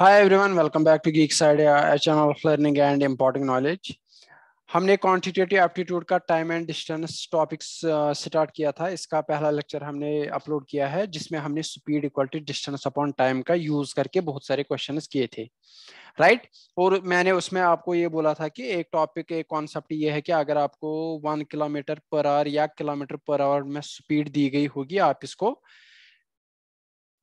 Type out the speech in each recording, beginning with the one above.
Hi everyone welcome back to geek idea H learning and importing knowledge हमने quantitative aptitude का time and distance topics start किया था इसका पहला lecture हमने अपलोड किया है जिसमें हमने speed equal to distance upon time का यूज करके बहुत सारे क्वेश्चन किए थे राइट right? और मैंने उसमें आपको ये बोला था कि एक टॉपिक एक कॉन्सेप्ट ये है कि अगर आपको वन किलोमीटर पर आवर या किलोमीटर पर आवर में स्पीड दी गई होगी आप इसको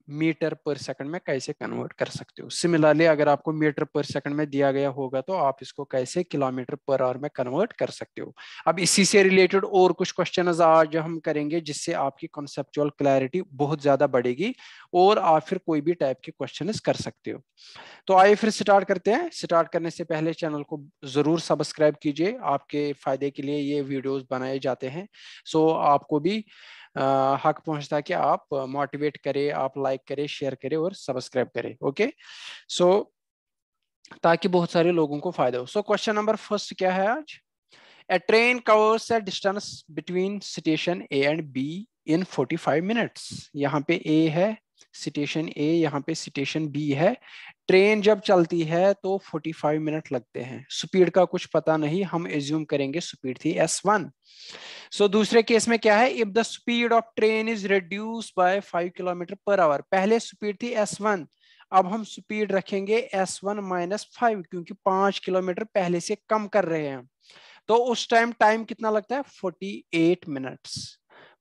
मीटर पर सेकंड में कैसे कन्वर्ट कर सकते हो सिमिलरली अगर आपको मीटर पर सेकंड में दिया गया होगा तो आप इसको कैसे किलोमीटर पर आवर में कन्वर्ट कर सकते हो अब इसी से रिलेटेड और कुछ क्वेश्चन आज हम करेंगे जिससे आपकी कॉन्सेप्चुअल क्लैरिटी बहुत ज्यादा बढ़ेगी और आप फिर कोई भी टाइप के क्वेश्चन कर सकते हो तो आइए फिर स्टार्ट करते हैं स्टार्ट करने से पहले चैनल को जरूर सब्सक्राइब कीजिए आपके फायदे के लिए ये वीडियोज बनाए जाते हैं सो आपको भी हक पहुंचता कि आप मोटिवेट करें आप लाइक करें शेयर करें और सब्सक्राइब करें ओके सो ताकि बहुत सारे लोगों को फायदा हो सो क्वेश्चन नंबर फर्स्ट क्या है आज train covers covers distance between station A and B in forty 45 minutes यहाँ पे ए है सिटेशन ए यहाँ पे सिटेशन बी है ट्रेन जब चलती है तो 45 मिनट लगते हैं स्पीड का कुछ पता नहीं हम एज्यूम करेंगे स्पीड थी एस वन सो दूसरे केस में क्या है if the speed of train is reduce by 5 kilometre per hour पहले स्पीड थी एस वन अब हम स्पीड रखेंगे एस वन माइनस फाइव क्योंकि पांच किलोमीटर पहले से कम कर रहे हैं तो उस टाइम टाइम कितना लगता है 48 मिनट्स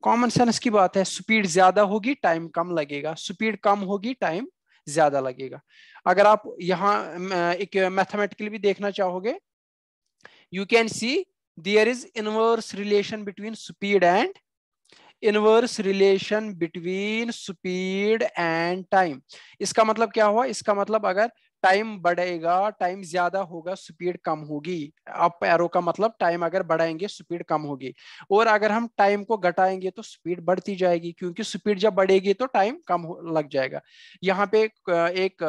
कॉमन सेंस की बात है स्पीड ज्यादा होगी टाइम कम लगेगा स्पीड कम होगी टाइम ज्यादा लगेगा अगर आप यहाँ एक मैथमेटिकली भी देखना चाहोगे you can see there is inverse relation between speed and inverse relation between speed and time इसका मतलब क्या हुआ इसका मतलब अगर टाइम बढ़ेगा टाइम ज्यादा होगा स्पीड कम होगी अप एरो का मतलब टाइम अगर बढ़ाएंगे स्पीड कम होगी और अगर हम टाइम को घटाएंगे तो स्पीड बढ़ती जाएगी क्योंकि स्पीड जब बढ़ेगी तो टाइम कम लग जाएगा यहाँ पे एक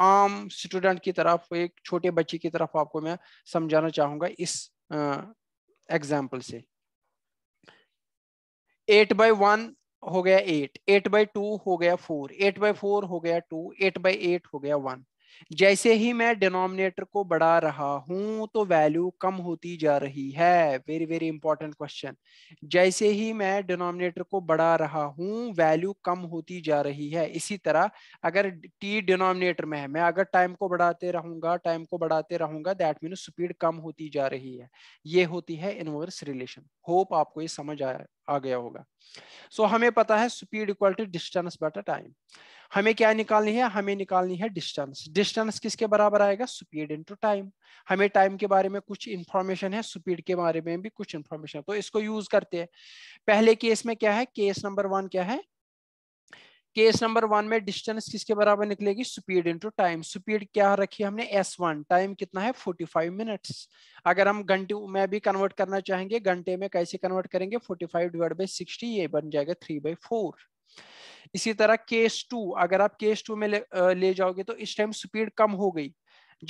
आम स्टूडेंट की तरफ एक छोटे बच्चे की तरफ आपको मैं समझाना चाहूंगा इस एग्जाम्पल से एट बाई वन हो गया एट एट बाई टू हो गया फोर एट बाई फोर हो गया टू एट बाई एट हो गया वन जैसे ही मैं डिनोमिनेटर को बढ़ा रहा हूं तो वैल्यू कम होती जा रही है वेरी वेरी इंपॉर्टेंट क्वेश्चन जैसे ही मैं डिनोमिनेटर को बढ़ा रहा हूं वैल्यू कम होती जा रही है इसी तरह अगर टी डिनोमिनेटर में है मैं अगर टाइम को बढ़ाते रहूंगा टाइम को बढ़ाते रहूंगा दैट मीन स्पीड कम होती जा रही है ये होती है इनवर्स रिलेशन होप आपको ये समझ आ, आ गया होगा सो so, हमें पता है स्पीड इक्वल टू डिस्टेंस बटा टाइम हमें क्या निकालनी है हमें निकालनी है डिस्टेंस डिस्टेंस किसके बराबर आएगा स्पीड इनटू टाइम हमें टाइम के बारे में कुछ इंफॉर्मेशन है स्पीड के बारे में भी कुछ इंफॉर्मेशन तो इसको यूज करते हैं पहले केस में क्या है केस नंबर वन क्या है केस नंबर वन में डिस्टेंस किसके बराबर निकलेगी स्पीड इनटू टाइम स्पीड क्या रखी हमने एस वन टाइम कितना है 45 मिनट्स अगर हम घंटे में भी कन्वर्ट करना चाहेंगे घंटे में कैसे कन्वर्ट करेंगे 45 फाइव डिवाइड बाई सिक्सटी ये बन जाएगा थ्री बाई फोर इसी तरह केस टू अगर आप केस टू में ले, ले जाओगे तो इस टाइम स्पीड कम हो गई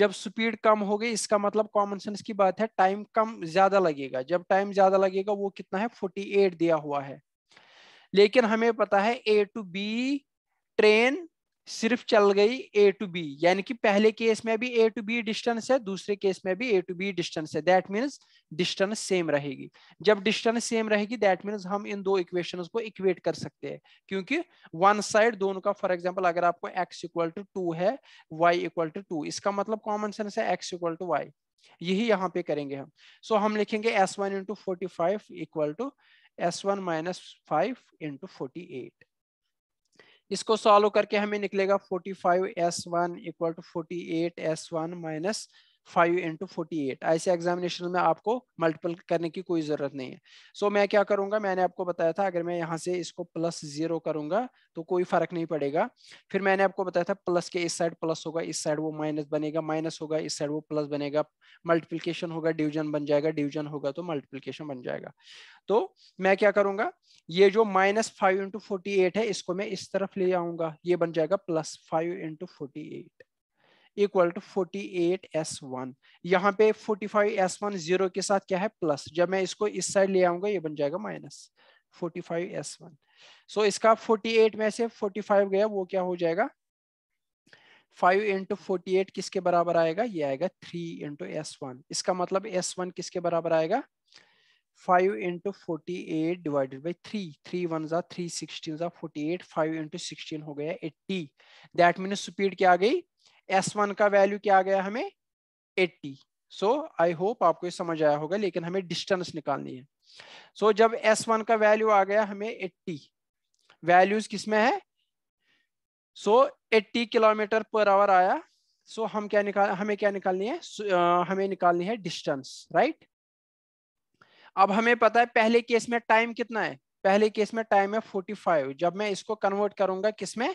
जब स्पीड कम हो गई इसका मतलब कॉमन सेंस की बात है टाइम कम ज्यादा लगेगा जब टाइम ज्यादा लगेगा वो कितना है 48 दिया हुआ है लेकिन हमें पता है ए टू बी ट्रेन सिर्फ चल गई ए टू बी यानी कि पहले केस में भी ए टू बी डिस्टेंस है दूसरे केस में भी ए टू बी डिस्टेंस है दैट मीन्स डिस्टेंस सेम रहेगी जब डिस्टेंस सेम रहेगी दैट मीन्स हम इन दो इक्वेशन को इक्वेट कर सकते हैं क्योंकि वन साइड दोनों का फॉर एग्जाम्पल अगर आपको एक्स इक्वल टू टू है वाई इक्वल टू टू इसका मतलब कॉमन सेंस है एक्स इक्वल टू वाई यही यहाँ पे करेंगे हम सो so, हम लिखेंगे S one into forty five equal to S one minus five into forty eight इसको सॉल्व करके हमें निकलेगा forty five S one equal to forty eight S one minus five into forty eight ऐसे examination में आपको multiple करने की कोई जरूरत नहीं है सो so, मैं क्या करूंगा मैंने आपको बताया था अगर मैं यहाँ से इसको प्लस जीरो करूंगा तो कोई फर्क नहीं पड़ेगा फिर मैंने आपको बताया था प्लस के इस साइड प्लस होगा इस साइड वो माइनस बनेगा माइनस होगा इस साइड वो प्लस बनेगा मल्टीप्लीकेशन होगा डिविजन बन जाएगा डिविजन होगा तो मल्टीप्लीकेशन बन जाएगा तो मैं क्या करूंगा ये जो minus five into forty eight है इसको मैं इस तरफ ले आऊंगा ये बन जाएगा plus five into forty eight equal to forty eight S one यहाँ पे forty five S one zero के साथ क्या है प्लस जब मैं इसको इस साइड ले आऊंगा ये बन जाएगा minus forty five S one so इसका फोर्टी एट में से फोर्टी फाइव गया वो क्या हो जाएगा फाइव इंटू फोर्टी एट किसके बराबर आएगा ये आएगा थ्री इंटू एस वन इसका मतलब एस वन किसके बराबर आएगा five into forty eight divided by three three one जा थ्री सिक्सटीन जा forty eight five into sixteen हो गया एट्टी दैट मीन स्पीड क्या आ गई एस वन का वैल्यू क्या आ गया हमें एट्टी सो आई होप आपको ये समझ आया होगा लेकिन हमें डिस्टेंस निकालनी है सो so, जब एस वन का वैल्यू आ गया हमें एट्टी वैल्यूज किसमें है so eighty kilometre per hour आया सो so, हम क्या निकाल हमें क्या निकालनी है so, uh, हमें निकालनी है डिस्टेंस राइट right? अब हमें पता है पहले केस में टाइम कितना है पहले केस में टाइम है 45 जब मैं इसको कन्वर्ट करूंगा किसमें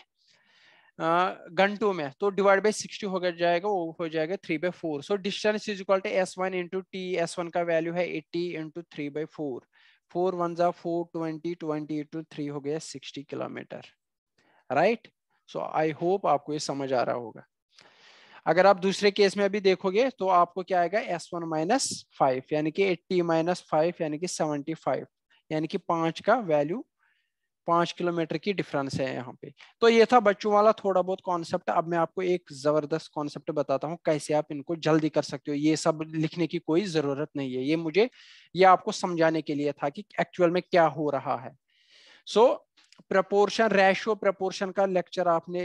घंटों में तो डिवाइड बाई सिक्सटी हो जाएगा वो हो जाएगा three by four so distance is equal to S one into T S one का वैल्यू है eighty into three by four four one जा four twenty twenty into three हो गया sixty kilometre right so I hope आपको ये समझ आ रहा होगा अगर आप दूसरे केस में अभी देखोगे तो आपको क्या आएगा एस वन माइनस फाइव यानी कि एट्टी माइनस फाइव यानी कि सेवेंटी फाइव यानी कि पांच का वैल्यू पांच किलोमीटर की डिफरेंस है यहाँ पे तो ये था बच्चों वाला थोड़ा बहुत कॉन्सेप्ट अब मैं आपको एक जबरदस्त कॉन्सेप्ट बताता हूँ कैसे आप इनको जल्दी कर सकते हो ये सब लिखने की कोई जरूरत नहीं है ये मुझे ये आपको समझाने के लिए था कि एक्चुअल में क्या हो रहा है सो प्रपोर्शन रेशियो प्रपोर्शन का लेक्चर आपने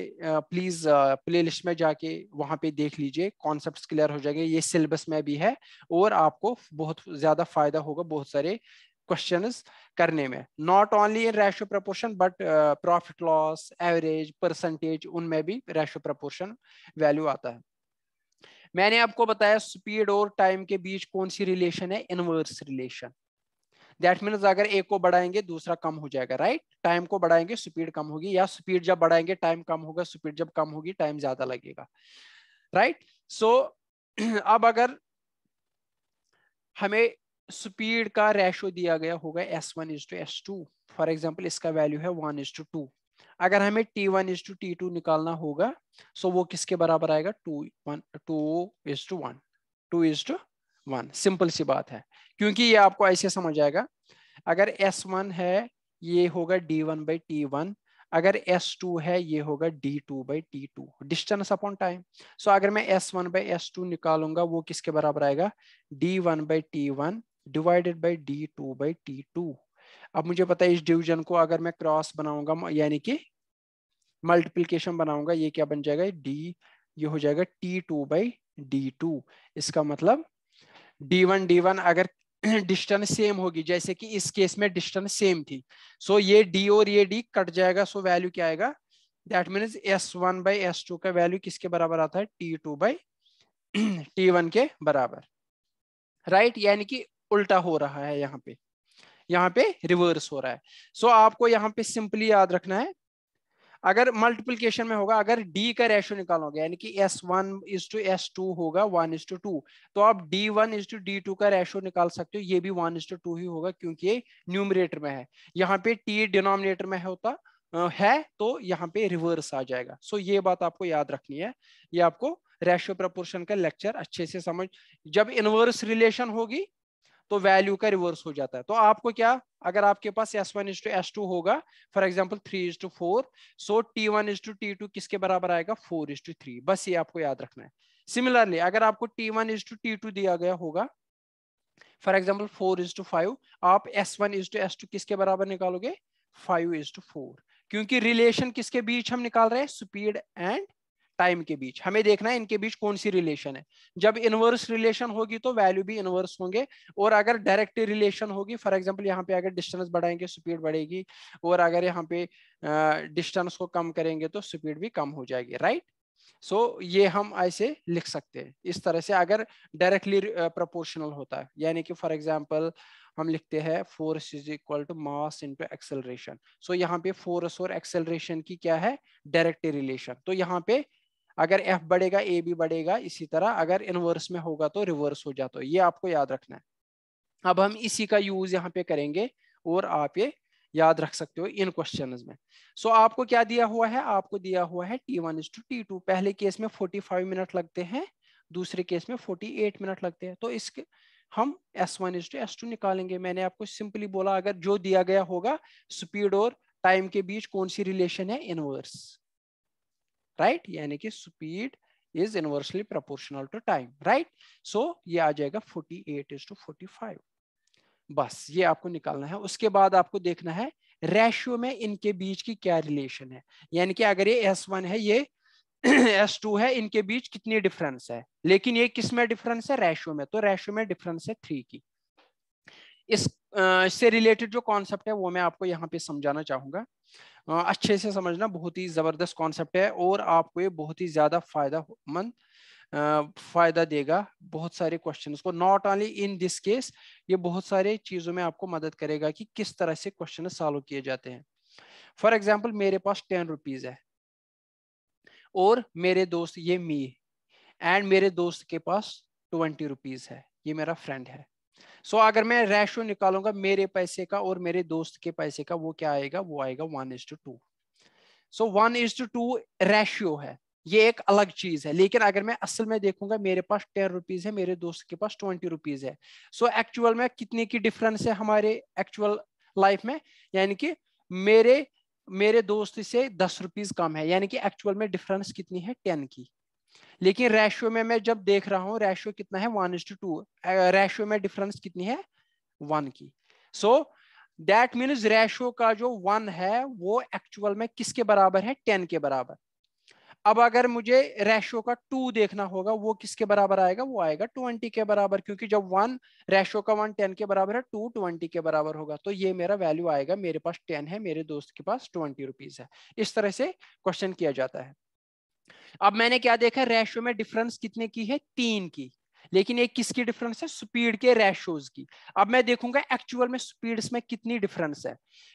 प्लीज लिस्ट में जाके वहां पे देख लीजिए कॉन्सेप्ट क्लियर हो जाएंगे ये सिलेबस में भी है और आपको बहुत ज्यादा फायदा होगा बहुत सारे क्वेश्चन करने में not only in ratio proportion but profit loss average percentage उनमें भी रेशियो प्रपोर्शन वैल्यू आता है मैंने आपको बताया स्पीड और टाइम के बीच कौन सी रिलेशन है इनवर्स रिलेशन दैट मीन्स अगर एक को बढ़ाएंगे दूसरा कम हो जाएगा राइट right? टाइम को बढ़ाएंगे स्पीड कम होगी या स्पीड जब बढ़ाएंगे टाइम कम होगा स्पीड जब कम होगी टाइम ज्यादा लगेगा राइट right? सो so, अब अगर हमें स्पीड का रेशो दिया गया होगा S one is to S to for example इसका वैल्यू है वन इज टू टू अगर हमें T one is to T two निकालना होगा सो वो किसके बराबर आएगा to one two is to one two is to one simple सी बात है क्योंकि ये आपको ऐसे समझ आएगा अगर एस वन है ये होगा D one by T one अगर एस टू है ये होगा D two by T two distance upon time so अगर मैं S one by S two निकालूंगा वो किसके बराबर आएगा D one by T one divided by D two by T two अब मुझे पता है इस डिवीजन को अगर मैं क्रॉस बनाऊंगा यानी कि मल्टीप्लीकेशन बनाऊंगा ये क्या बन जाएगा डी ये हो जाएगा T two by D two इसका मतलब डी वन डी वन अगर डिस्टेंस सेम होगी जैसे कि इस केस में डिस्टेंस सेम थी सो ये डी और ये डी कट जाएगा सो वैल्यू क्या आएगा that mean S one by S two का वैल्यू किसके बराबर आता है T two by T one के बराबर राइट right? यानी कि उल्टा हो रहा है यहाँ पे यहाँ पे रिवर्स हो रहा है सो so, आपको यहाँ पे सिंपली याद रखना है अगर मल्टीप्लीकेशन में होगा अगर डी का रेशियो निकालोगे यानी कि S one is to S two होगा one is to two two आप D one is to two D ratio निकाल सकते हो ये भी one is to two two होगा क्योंकि ये न्यूमरेटर में है यहाँ पे टी डिनोमिनेटर में होता है तो यहाँ पे रिवर्स आ जाएगा सो ये बात आपको याद रखनी है ये आपको रेशियो प्रपोर्शन का लेक्चर अच्छे से समझ जब इनवर्स रिलेशन होगी तो वैल्यू का रिवर्स हो जाता है तो आपको क्या अगर आपके पास S one is to S two होगा for example three is to four so T one is to T two किसके बराबर आएगा फोर इज टू थ्री बस ये आपको याद रखना है सिमिलरली अगर आपको T one is to T two दिया गया होगा for example four is to five आप S one is to S two किसके बराबर निकालोगे फाइव इज टू फोर क्योंकि रिलेशन किसके बीच हम निकाल रहे हैं स्पीड एंड टाइम के बीच हमें देखना है इनके बीच कौन सी रिलेशन है जब इनवर्स रिलेशन होगी तो वैल्यू भी इनवर्स होंगे और अगर डायरेक्ट रिलेशन होगी फॉर एग्जाम्पल यहाँ पे अगर डिस्टेंस बढ़ाएंगे स्पीड बढ़ेगी और अगर यहाँ पे डिस्टेंस को कम करेंगे तो स्पीड भी कम हो जाएगी राइट सो so, ये हम ऐसे लिख सकते हैं इस तरह से अगर डायरेक्टली प्रोपोर्शनल होता है यानी कि फॉर एग्जाम्पल हम लिखते हैं force is equal to mass into acceleration so यहाँ पे फोर्स और एक्सेलरेशन की क्या है डायरेक्ट रिलेशन तो यहाँ पे अगर एफ बढ़ेगा ए भी बढ़ेगा इसी तरह अगर इनवर्स में होगा तो रिवर्स हो जाता है ये आपको याद रखना है अब हम इसी का यूज यहाँ पे करेंगे और आप ये याद रख सकते हो इन क्वेश्चन में सो so, आपको क्या दिया हुआ है आपको दिया हुआ है T one to T two पहले केस में फोर्टी फाइव मिनट लगते हैं दूसरे केस में फोर्टी एट मिनट लगते हैं तो इसके हम S one to S two निकालेंगे मैंने आपको सिंपली बोला अगर जो दिया गया होगा स्पीड और टाइम के बीच कौन सी रिलेशन है इनवर्स राइट यानी कि speed is inversely proportional to time right so ये आ जाएगा 48 एट इज टू फोर्टी बस ये आपको निकालना है उसके बाद आपको देखना है रेशियो में इनके बीच की क्या रिलेशन है यानी कि अगर ये S1 है ये एस टू है इनके बीच कितनी डिफरेंस है लेकिन ये किस में डिफरेंस है रेशियो में तो रेशियो में डिफरेंस है थ्री की इस इससे रिलेटेड जो कॉन्सेप्ट है वो मैं आपको यहाँ पे समझाना चाहूंगा अच्छे से समझना बहुत ही ज़बरदस्त कॉन्सेप्ट है और आपको ये बहुत ही ज़्यादा फायदा मंद फ़ायदा देगा बहुत सारे क्वेश्चंस को not only in this case ये बहुत सारे चीज़ों में आपको मदद करेगा कि किस तरह से क्वेश्चन सॉल्व किए जाते हैं फॉर एग्जाम्पल मेरे पास टेन रुपीज़ है और मेरे दोस्त ये मी एंड मेरे दोस्त के पास ट्वेंटी रुपीज़ है ये मेरा फ्रेंड है सो so, अगर मैं रेशो निकालूंगा मेरे पैसे का और मेरे दोस्त के पैसे का वो क्या आएगा वो आएगा one is to two so one is to two ratio है ये एक अलग चीज है लेकिन अगर मैं असल में देखूंगा मेरे पास टेन रुपीज है मेरे दोस्त के पास ट्वेंटी रुपीज है सो so, एक्चुअल में कितने की डिफरेंस है हमारे एक्चुअल लाइफ में यानी कि मेरे मेरे दोस्त से दस रुपीज कम है यानी कि एक्चुअल में डिफरेंस कितनी है टेन की लेकिन रेशियो में मैं जब देख रहा हूँ रेशियो कितना है one is to two ratio में डिफरेंस कितनी है वन की सो दैट मीन्स रेशियो का जो वन है वो एक्चुअल में किसके बराबर है टेन के बराबर अब अगर मुझे रेशियो का टू देखना होगा वो किसके बराबर आएगा वो आएगा ट्वेंटी के बराबर क्योंकि जब वन रेशियो का वन टेन के बराबर है टू ट्वेंटी के बराबर होगा तो ये मेरा वैल्यू आएगा मेरे पास टेन है मेरे दोस्त के पास ट्वेंटी रुपीज है इस तरह से क्वेश्चन किया जाता है अब मैंने क्या देखा रेशियो में डिफरेंस कितने की है तीन की लेकिन एक किसकी डिफरेंस है स्पीड के रेशोज की अब मैं देखूंगा एक्चुअल में स्पीड्स में कितनी डिफरेंस है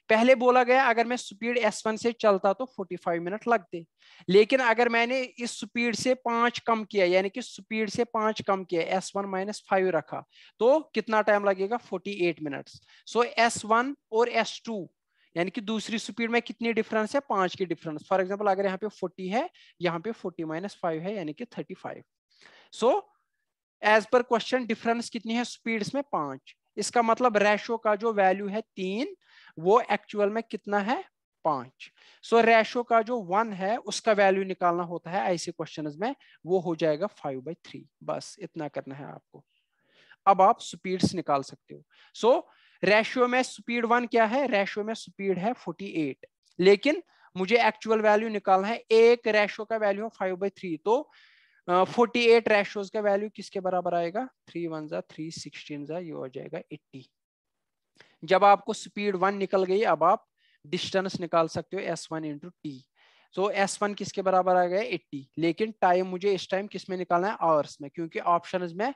पहले बोला गया अगर मैं स्पीड S1 से चलता तो 45 मिनट लगते लेकिन अगर मैंने इस स्पीड से पांच कम किया यानी कि स्पीड से पांच कम किया S1 वन माइनस फाइव रखा तो कितना टाइम लगेगा 48 मिनट सो एस वन और टू यानी कि दूसरी स्पीड में कितनी डिफरेंस है पांच की डिफरेंस फॉर एग्जाम्पल अगर यहाँ पे फोर्टी है यहाँ पे फोर्टी माइनस फाइव है यानी कि thirty five so as per question difference कितनी है स्पीड में पांच इसका मतलब रेशो का जो वैल्यू है तीन वो एक्चुअल में कितना है पांच सो so, रेशो का जो वन है उसका वैल्यू निकालना होता है ऐसे क्वेश्चन में वो हो जाएगा फाइव बाई थ्री बस इतना करना है आपको अब आप स्पीड्स निकाल सकते हो सो so, रेशियो में स्पीड वन क्या है रेशियो में स्पीड है 48 लेकिन मुझे एक्चुअल वैल्यू निकालना है एक रेशियो का वैल्यू है फाइव बाई थ्री तो फोर्टी एट रेशियोज का वैल्यू किसके बराबर आएगा थ्री वन जा थ्री सिक्सटीन जा ये हो जाएगा एट्टी जब आपको स्पीड वन निकल गई अब आप डिस्टेंस निकाल सकते हो एस वन इंटू टी तो एस वन किसके बराबर आ गया एट्टी लेकिन टाइम मुझे इस टाइम किस में निकालना है आवर्स में क्योंकि ऑप्शन में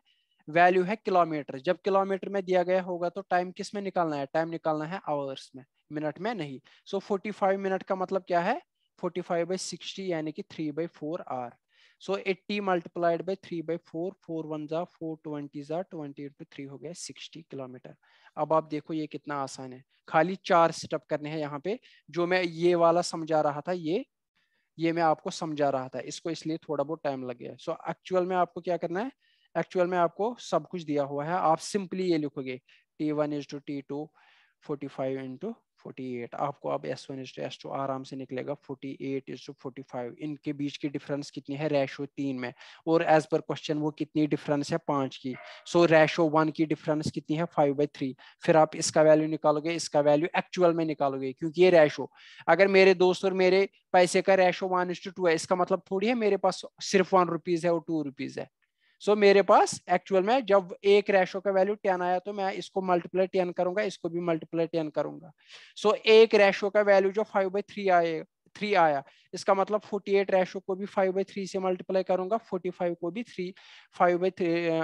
वैल्यू है किलोमीटर जब किलोमीटर में दिया गया होगा तो टाइम किस में निकालना है टाइम निकालना है आवर्स में मिनट में नहीं सो फोर्टी 45 मिनट का मतलब क्या है फोर्टी फाइव बाई सिक्सटी यानी कि three by four are so eighty multiplied by three by four four one जा फोर ट्वेंटी जा ट्वेंटी एट थ्री हो गया सिक्सटी किलोमीटर अब आप देखो ये कितना आसान है खाली चार स्टेप करने हैं यहाँ पे जो मैं ये वाला समझा रहा था ये ये मैं आपको समझा रहा था इसको इसलिए थोड़ा बहुत टाइम लग गया सो एक्चुअल में आपको क्या करना है एक्चुअल में आपको सब कुछ दिया हुआ है आप सिंपली ये लिखोगे T one is to T two forty five into forty eight आपको अब S one is to S two आराम से निकलेगा forty eight is to forty five इनके बीच की डिफरेंस कितनी है रेशो तीन में और एज पर क्वेश्चन वो कितनी डिफरेंस है पाँच की सो रेशो वन की डिफरेंस कितनी है फाइव बाई थ्री फिर आप इसका वैल्यू निकालोगे इसका वैल्यू एक्चुअल में निकालोगे क्योंकि ये रेशो अगर मेरे दोस्त और मेरे पैसे का ratio one is to two है इसका मतलब थोड़ी है मेरे पास सिर्फ वन रुपीज है और टू रुपीज है सो so, मेरे पास एक्चुअल में जब एक रेशो का वैल्यू टेन आया तो मैं इसको मल्टीप्लाई टेन करूंगा इसको भी मल्टीप्लाई टेन करूंगा सो so, एक रेशो का वैल्यू जो फाइव बाई थ्री आए थ्री आया इसका मतलब फोर्टी एट रेशो को भी फाइव बाई थ्री से मल्टीप्लाई करूंगा फोर्टी फाइव को भी three five by three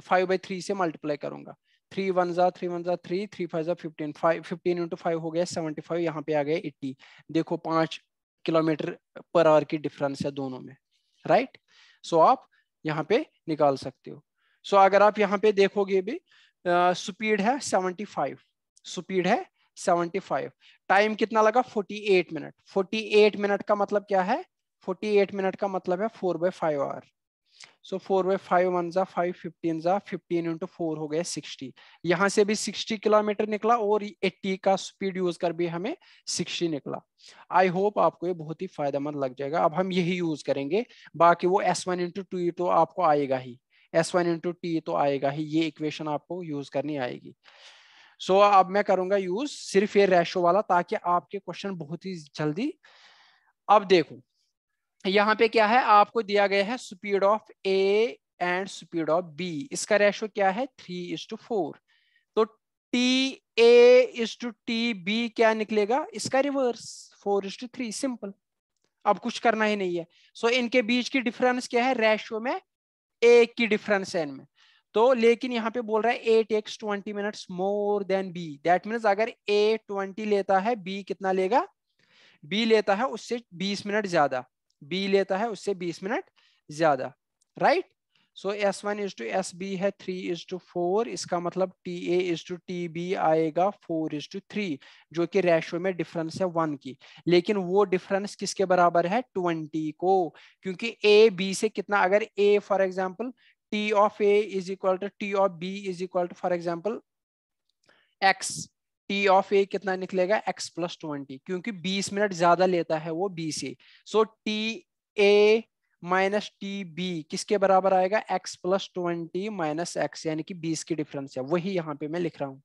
five by three से मल्टीप्लाई करूंगा थ्री वन जा थ्री वन जा थ्री थ्री फाइव जा fifteen five fifteen into five हो गया सेवेंटी फाइव यहाँ पे आ गया एट्टी देखो पांच किलोमीटर पर आवर की डिफरेंस है दोनों में राइट right? सो आप यहाँ पे निकाल सकते हो सो so अगर आप यहाँ पे देखोगे भी स्पीड है 75 स्पीड है 75 टाइम कितना लगा 48 मिनट 48 मिनट का मतलब क्या है 48 मिनट का मतलब है four by five hour so four by five one जा फाइव फिफ्टीन जा फिफ्टीन इंटू फोर हो गया सिक्सटी यहाँ से भी सिक्सटी किलोमीटर निकला और एट्टी का स्पीड यूज कर भी हमें सिक्सटी निकला आई होप आपको ये बहुत ही फायदेमंद लग जाएगा अब हम यही यूज करेंगे बाकी वो एस वन इंटू टू तो आपको आएगा ही एस वन इंटू टी तो आएगा ही ये इक्वेशन आपको यूज करनी आएगी सो so, अब मैं करूंगा यूज सिर्फ ये रेशो वाला ताकि आपके क्वेश्चन बहुत ही जल्दी अब देखो यहाँ पे क्या है आपको दिया गया है speed of A and speed of B इसका रेशो क्या है थ्री इज टू फोर तो T A is to T B क्या निकलेगा इसका reverse four is to three simple अब कुछ करना ही नहीं है सो so, इनके बीच की डिफरेंस क्या है रेशियो में एक की डिफरेंस है इनमें तो लेकिन यहाँ पे बोल रहा है A takes twenty minutes more than B that means अगर ए ट्वेंटी लेता है बी कितना लेगा बी लेता है उससे बीस मिनट ज्यादा बी लेता है उससे बीस मिनट ज्यादा right so S one is to S B है थ्री इज टू फोर इसका मतलब T A is to T B आएगा फोर इज टू थ्री जो कि रेशियो में डिफरेंस है वन की लेकिन वो डिफरेंस किसके बराबर है ट्वेंटी को क्योंकि ए बी से कितना अगर A for example T of A is equal to T of B is equal to for example X T of A कितना निकलेगा एक्स प्लस ट्वेंटी क्योंकि बीस मिनट ज्यादा लेता है वो बी से so T A minus T B किसके बराबर आएगा X plus twenty minus X यानी कि बीस की डिफरेंस है वही यहाँ पे मैं लिख रहा हूँ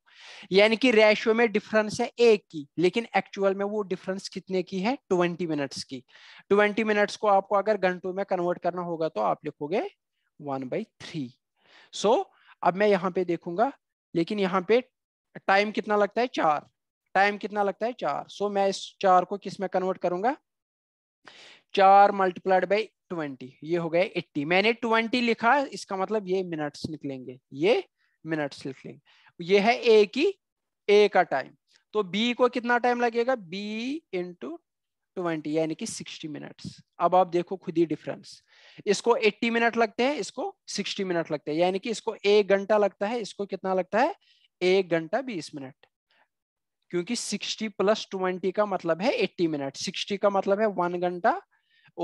यानी कि रेशियो में डिफरेंस है एक की लेकिन एक्चुअल में वो डिफरेंस कितने की है ट्वेंटी मिनट्स की ट्वेंटी मिनट्स को आपको अगर घंटों में कन्वर्ट करना होगा तो आप लिखोगे वन बाई थ्री सो अब मैं यहाँ पे देखूंगा लेकिन यहाँ पे टाइम कितना लगता है चार टाइम कितना लगता है चार सो so, मैं इस चार को किस में कन्वर्ट करूंगा चार मल्टीप्लाइड बाई ट्वेंटी ये हो गया एट्टी मैंने ट्वेंटी लिखा इसका मतलब ये मिनट्स निकलेंगे ये मिनट्स निकलेंगे ये है ए की ए का टाइम तो बी को कितना टाइम लगेगा बी इंटू ट्वेंटी यानी कि सिक्सटी मिनट्स अब आप देखो खुद ही डिफरेंस इसको एट्टी मिनट लगते हैं इसको सिक्सटी मिनट लगते हैं यानी कि इसको एक घंटा लगता है इसको कितना लगता है एक घंटा बीस मिनट क्योंकि सिक्सटी प्लस ट्वेंटी का मतलब है एट्टी मिनट सिक्सटी का मतलब है वन घंटा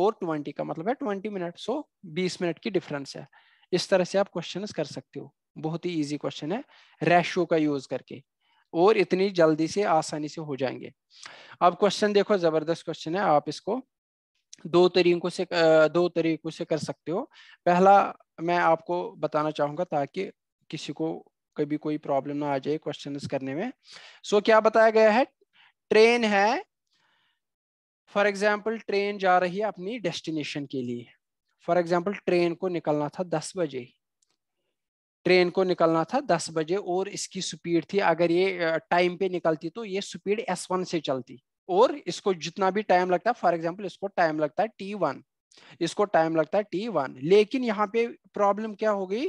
और ट्वेंटी का मतलब है ट्वेंटी मिनट सो बीस मिनट की डिफरेंस है इस तरह से आप क्वेश्चन कर सकते हो बहुत ही ईजी क्वेश्चन है रेशो का यूज करके और इतनी जल्दी से आसानी से हो जाएंगे अब क्वेश्चन देखो जबरदस्त क्वेश्चन है आप इसको दो तरीकों से दो तरीकों से कर सकते हो पहला मैं आपको बताना चाहूंगा ताकि किसी को कभी कोई प्रॉब्लम ना आ जाए क्वेश्चन करने में सो so, क्या बताया गया है ट्रेन है फॉर एग्जाम्पल ट्रेन जा रही है अपनी डेस्टिनेशन के लिए फॉर एग्जाम्पल ट्रेन को निकलना था दस बजे ट्रेन को निकलना था दस बजे और इसकी स्पीड थी अगर ये टाइम पे निकलती तो ये स्पीड एस वन से चलती और इसको जितना भी टाइम लगता है फॉर एग्जाम्पल इसको टाइम लगता है टी वन इसको टाइम लगता है टी वन लेकिन यहाँ पे प्रॉब्लम क्या हो गई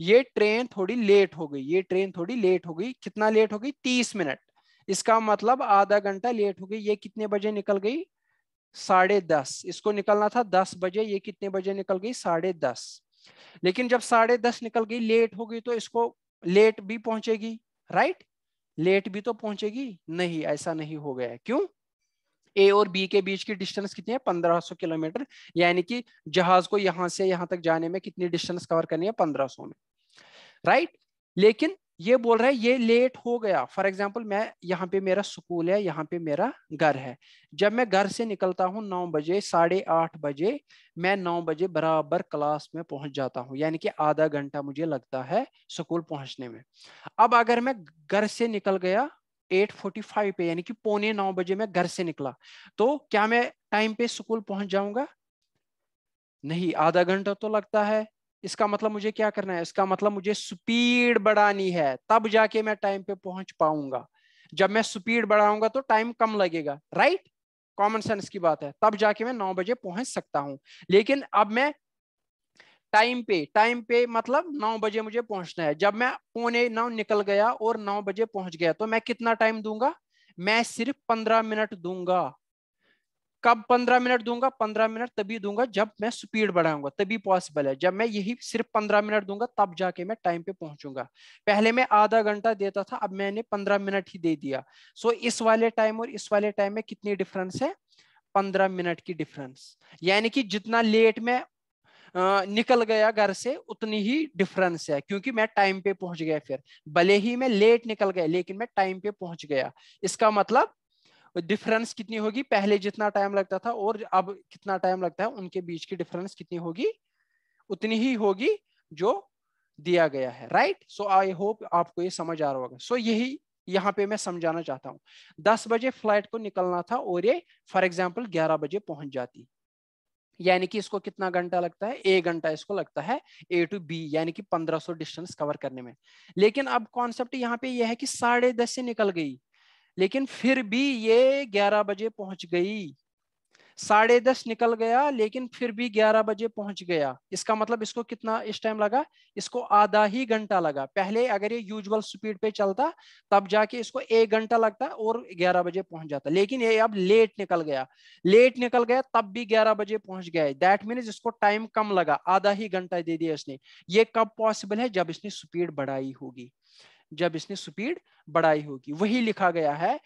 ये ट्रेन थोड़ी लेट हो गई ये ट्रेन थोड़ी लेट हो गई कितना लेट हो गई तीस मिनट इसका मतलब आधा घंटा लेट हो गई ये कितने बजे निकल गई साढ़े दस इसको निकलना था दस बजे ये कितने बजे निकल गई साढ़े दस लेकिन जब साढ़े दस निकल गई लेट हो गई तो इसको लेट भी पहुंचेगी राइट लेट भी तो पहुंचेगी नहीं ऐसा नहीं हो गया क्यों ए और बी के बीच की डिस्टेंस कितनी है 1500 किलोमीटर यानी कि जहाज को यहां से यहां तक जाने में कितनी डिस्टेंस कवर करनी है 1500 में राइट लेकिन ये बोल रहा है ये लेट हो गया फॉर एग्जाम्पल मैं यहाँ पे मेरा स्कूल है यहाँ पे मेरा घर है जब मैं घर से निकलता हूँ नौ बजे साढ़े आठ बजे मैं नौ बजे बराबर क्लास में पहुंच जाता हूँ यानी कि आधा घंटा मुझे लगता है स्कूल पहुंचने में अब अगर मैं घर से निकल गया 8:45 पे यानी कि पौने नौ बजे मैं घर से निकला तो क्या मैं टाइम पे स्कूल पहुंच जाऊंगा नहीं आधा घंटा तो लगता है इसका मतलब मुझे क्या करना है इसका मतलब मुझे स्पीड बढ़ानी है तब जाके मैं टाइम पे पहुंच पाऊंगा जब मैं स्पीड बढ़ाऊंगा तो टाइम कम लगेगा राइट कॉमन सेंस की बात है तब जाके मैं नौ बजे पहुंच सकता हूं लेकिन अब मैं टाइम पे टाइम पे मतलब नौ बजे मुझे पहुंचना है जब मैं पौने नौ निकल गया और नौ बजे पहुंच गया तो मैं कितना टाइम दूंगा मैं सिर्फ पंद्रह मिनट दूंगा कब पंद्रह मिनट दूंगा पंद्रह मिनट तभी दूंगा जब मैं स्पीड बढ़ाऊंगा तभी पॉसिबल है जब मैं यही सिर्फ पंद्रह मिनट दूंगा तब जाके मैं टाइम पे पहुंचूंगा पहले मैं आधा घंटा देता था अब मैंने पंद्रह मिनट ही दे दिया सो so, इस वाले टाइम और इस वाले टाइम में कितनी डिफरेंस है पंद्रह मिनट की डिफरेंस यानी कि जितना लेट मैं निकल गया घर से उतनी ही डिफरेंस है क्योंकि मैं टाइम पे पहुंच गया फिर भले ही मैं लेट निकल गया लेकिन मैं टाइम पे पहुंच गया इसका मतलब डिफरेंस कितनी होगी पहले जितना टाइम लगता था और अब कितना टाइम लगता है उनके बीच की डिफरेंस कितनी होगी उतनी ही होगी जो दिया गया है राइट सो आई होप आपको ये समझ आ रहा होगा सो so, यही यहाँ पे मैं समझाना चाहता हूँ दस बजे फ्लाइट को निकलना था और ये फॉर एग्जाम्पल ग्यारह बजे पहुंच जाती यानी कि इसको कितना घंटा लगता है ए घंटा इसको लगता है ए टू बी यानी कि 1500 डिस्टेंस कवर करने में लेकिन अब कॉन्सेप्ट यहाँ पे यह है कि साढ़े दस से निकल गई लेकिन फिर भी ये ग्यारह बजे पहुंच गई साढ़े दस निकल गया लेकिन फिर भी ग्यारह बजे पहुंच गया इसका मतलब इसको कितना इस टाइम लगा इसको आधा ही घंटा लगा पहले अगर ये यूजुअल स्पीड पे चलता तब जाके इसको एक घंटा लगता और ग्यारह बजे पहुंच जाता लेकिन ये अब लेट निकल गया लेट निकल गया तब भी ग्यारह बजे पहुंच गया दैट मीन इसको टाइम कम लगा आधा ही घंटा दे दिया इसने ये कब पॉसिबल है जब इसने स्पीड बढ़ाई होगी जब इसने स्पीड बढ़ाई होगी वही लिखा गया है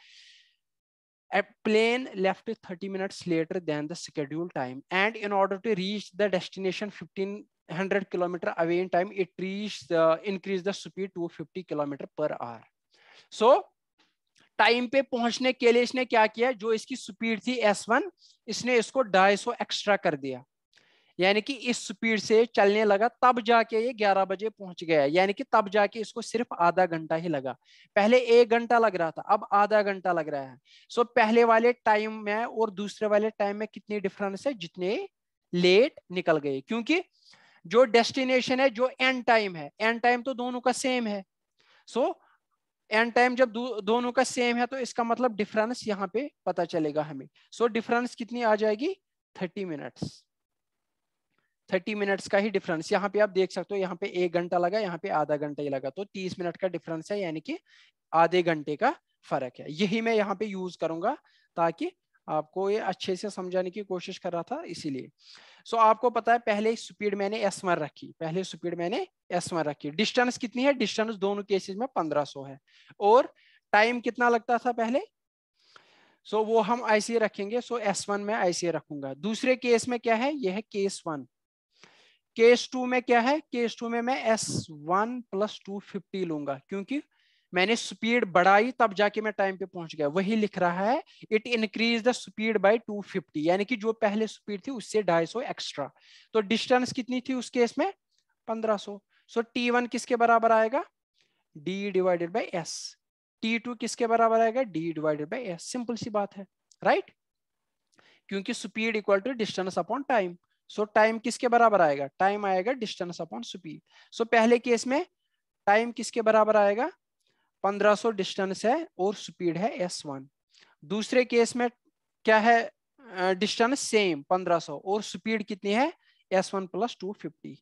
a plane left 30 minutes later than the scheduled time and in order to reach the destination 1500 km away in time it reached the uh, increase the speed to 50 km per hour so time पे पहुंचने के लिए इसने क्या किया जो इसकी speed थी S1 इसने इसको 250 एक्स्ट्रा कर दिया यानी कि इस स्पीड से चलने लगा तब जाके ये 11 बजे पहुंच गया यानी कि तब जाके इसको सिर्फ आधा घंटा ही लगा पहले एक घंटा लग रहा था अब आधा घंटा लग रहा है सो पहले वाले टाइम में और दूसरे वाले टाइम में कितनी डिफरेंस है जितने लेट निकल गए क्योंकि जो डेस्टिनेशन है जो एंड टाइम है एंड टाइम तो दोनों का सेम है सो so, एंड टाइम जब दो, दोनों का सेम है तो इसका मतलब डिफरेंस यहाँ पे पता चलेगा हमें सो so, डिफरेंस कितनी आ जाएगी थर्टी मिनट्स थर्टी मिनट्स का ही डिफरेंस यहाँ पे आप देख सकते हो यहाँ पे एक घंटा लगा यहाँ पे आधा घंटा ही लगा तो तीस मिनट का डिफरेंस है यानी कि आधे घंटे का फर्क है यही मैं यहाँ पे यूज करूंगा ताकि आपको ये अच्छे से समझाने की कोशिश कर रहा था इसीलिए सो so, आपको पता है पहले स्पीड मैंने एस वन रखी पहले स्पीड मैंने एस वन रखी डिस्टेंस कितनी है डिस्टेंस दोनों केसेस में 1500 है और टाइम कितना लगता था पहले सो so, वो हम ऐसे रखेंगे सो एस वन में ऐसे रखूंगा दूसरे केस में क्या है यह है केस वन केस टू में क्या है केस टू में मैं S one plus two fifty लूंगा क्योंकि मैंने स्पीड बढ़ाई तब जाके मैं टाइम पे पहुंच गया वही लिख रहा है it increase the speed by 250 यानी कि जो पहले स्पीड थी उससे 250 एक्स्ट्रा तो डिस्टेंस कितनी थी उस केस में 1500 सो so, t1 किसके बराबर आएगा d divided by s t2 किसके बराबर आएगा d divided by s simple सी बात है राइट right? क्योंकि speed equal to distance upon time so so, time किसके बराबर आएगा टाइम आएगा डिस्टेंस अपॉन स्पीड सो पहले केस में टाइम किसके बराबर आएगा 1500 डिस्टेंस है और स्पीड है एस वन दूसरे केस में क्या है डिस्टेंस सेम 1500 और स्पीड कितनी है s1 one plus two fifty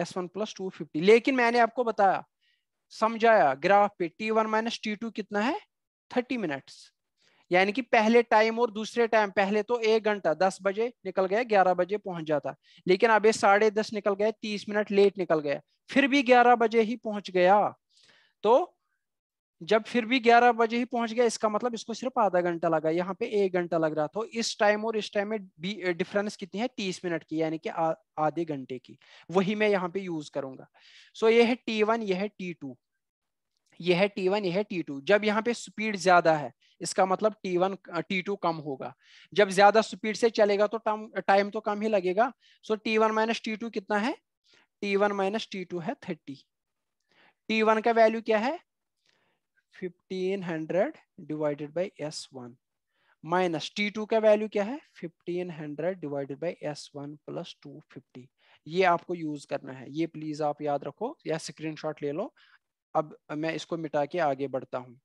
S one plus two fifty लेकिन मैंने आपको बताया समझाया ग्राफ पे टी वन माइनस टी कितना है 30 मिनट्स यानी कि पहले टाइम और दूसरे टाइम पहले तो एक घंटा दस बजे निकल गया ग्यारह बजे पहुंच जाता लेकिन अब ये साढ़े दस निकल गया तीस मिनट लेट निकल गया फिर भी ग्यारह बजे ही पहुंच गया तो जब फिर भी ग्यारह बजे ही पहुंच गया इसका मतलब इसको सिर्फ आधा घंटा लगा यहाँ पे एक घंटा लग रहा था तो इस टाइम और इस टाइम में डिफरेंस कितनी है तीस मिनट की यानी कि आधे घंटे की वही मैं यहाँ पे यूज करूंगा सो ये है टी वन यह है टी टू यह है टी वन यह है टी टू जब यहाँ पे स्पीड ज्यादा है इसका मतलब टी वन टी टू कम होगा जब ज्यादा स्पीड से चलेगा तो टाइम तो कम ही लगेगा so T one minus T two कितना है T one minus T two है थर्टी टी वन का वैल्यू क्या है fifteen hundred divided by S one minus T two का वैल्यू क्या है fifteen hundred divided by S one plus two fifty ये आपको यूज करना है ये प्लीज आप याद रखो या स्क्रीनशॉट ले लो अब मैं इसको मिटा के आगे बढ़ता हूँ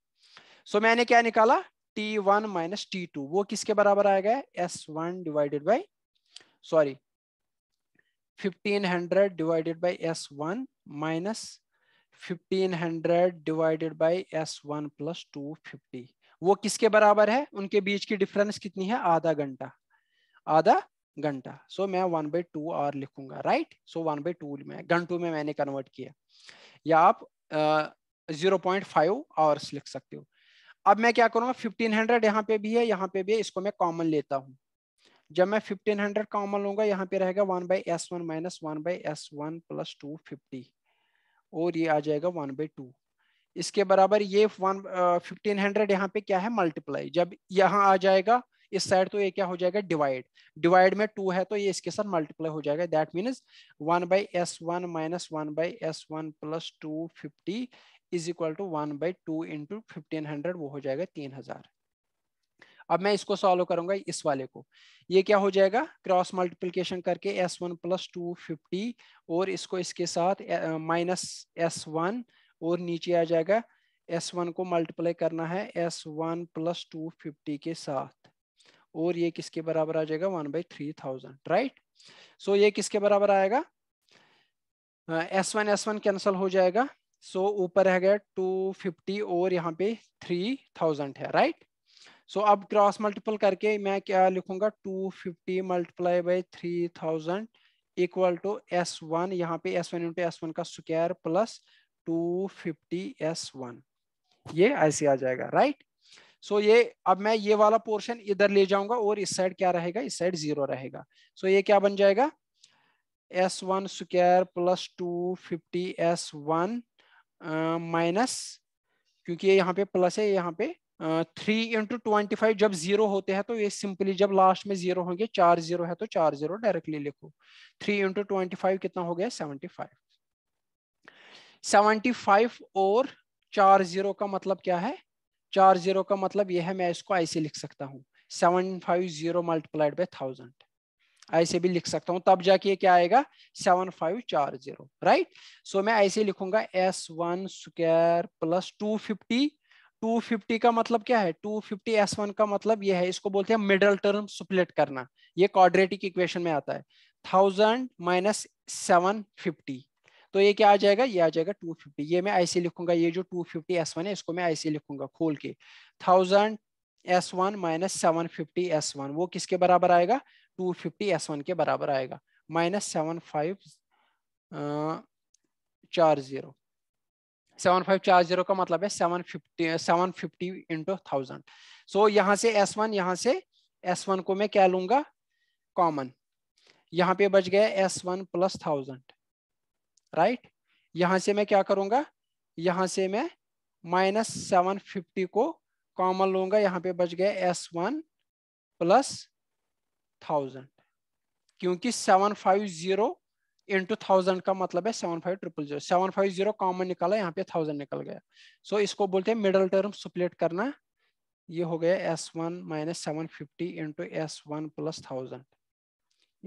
सो so, मैंने क्या निकाला T one minus T two वो किसके बराबर आएगा S one divided by sorry 1500 डिवाइडेड by S1 minus 1500 divided by S1 plus two वो किसके बराबर है उनके बीच की डिफरेंस कितनी है आधा घंटा आधा घंटा सो so, मैं वन बाई टू आर लिखूंगा right so one by two में घंटू में मैंने कन्वर्ट किया या आप जीरो पॉइंट फाइव आवर्स लिख सकते हो अब मैं क्या करूंगा 1500 यहाँ पे भी है यहाँ पे भी है इसको मैं कॉमन लेता हूँ जब मैं 1500 कॉमन लूंगा यहाँ पे रहेगा one by S one minus one by S one plus two fifty और ये आ जाएगा वन बाई टू इसके बराबर ये वन फिफ्टीन हंड्रेड यहाँ पे क्या है मल्टीप्लाई जब यहाँ आ जाएगा इस साइड तो ये क्या हो जाएगा डिवाइड डिवाइड में टू है तो ये इसके साथ मल्टीप्लाई हो जाएगा that means one by S one minus one by S one plus two fifty is equal to one by two into fifteen hundred वो हो जाएगा तीन हजार अब मैं इसको सॉल्व करूंगा इस वाले को ये क्या हो जाएगा क्रॉस मल्टीप्लिकेशन करके S one plus two fifty और इसको इसके साथ माइनस एस वन और नीचे आ जाएगा एस वन को मल्टीप्लाई करना है S one plus two fifty के साथ और ये किसके बराबर आ जाएगा one by three thousand right so ये किसके बराबर आएगा S one S one cancel हो जाएगा सो so, ऊपर है गया टू फिफ्टी और यहाँ पे थ्री थाउजेंड है राइट right? सो so, अब क्रॉस मल्टीपल करके मैं क्या लिखूंगा two fifty multiply by three thousand equal to S one यहाँ पे S one into S one का square plus two fifty S one ये ऐसे आ जाएगा राइट right? सो ये अब मैं ये वाला पोर्शन इधर ले जाऊंगा और इस साइड क्या रहेगा इस साइड जीरो रहेगा सो ये क्या बन जाएगा S one square plus two fifty S one minus क्योंकि ये यहाँ पे प्लस है यहाँ पे थ्री इंटू ट्वेंटी फाइव जब जीरो होते हैं तो ये सिंपली जब लास्ट में जीरो होंगे चार जीरो है तो चार जीरो डायरेक्टली लिखो थ्री इंटू ट्वेंटी फाइव कितना हो गया सेवेंटी फाइव सेवेंटी फाइव और चार जीरो का मतलब क्या है चार जीरो का मतलब यह है मैं इसको ऐसे लिख सकता हूँ seven five zero multiplied by thousand ऐसे भी लिख सकता हूँ तब जाके ये क्या आएगा सेवन फाइव चार जीरो राइट सो मैं ऐसे लिखूंगा S one square plus two fifty two fifty का मतलब क्या है टू फिफ्टी एस वन का मतलब ये है इसको बोलते हैं मिडल टर्म स्प्लिट करना ये क्वाड्रेटिक इक्वेशन में आता है थाउजेंड माइनस सेवन फिफ्टी तो ये क्या आ जाएगा ये आ जाएगा 250 ये मैं ऐसे लिखूंगा ये जो 250 वन है इसको मैं ऐसे लिखूंगा खोल के thousand S one minus seven fifty S one वो किसके बराबर आएगा टू फिफ्टी एस वन के बराबर आएगा माइनस सेवन फाइव चार जीरो सेवन फाइव चार जीरो का मतलब है seven fifty seven fifty into thousand so यहाँ से एस वन यहाँ से एस वन को मैं क्या लूंगा कॉमन यहाँ पे बच गया S one plus thousand right यहां से मैं क्या करूंगा यहां से मैं माइनस सेवन फिफ्टी को कॉमन लूंगा यहां पे बच गया एस वन प्लस थाउजेंड क्योंकि seven five zero into thousand का मतलब है seven five triple zero seven five zero common निकाला यहाँ पे थाउजेंड निकल गया सो so, इसको बोलते हैं मिडल टर्म स्प्लिट करना ये हो गया S one minus seven fifty into S one plus thousand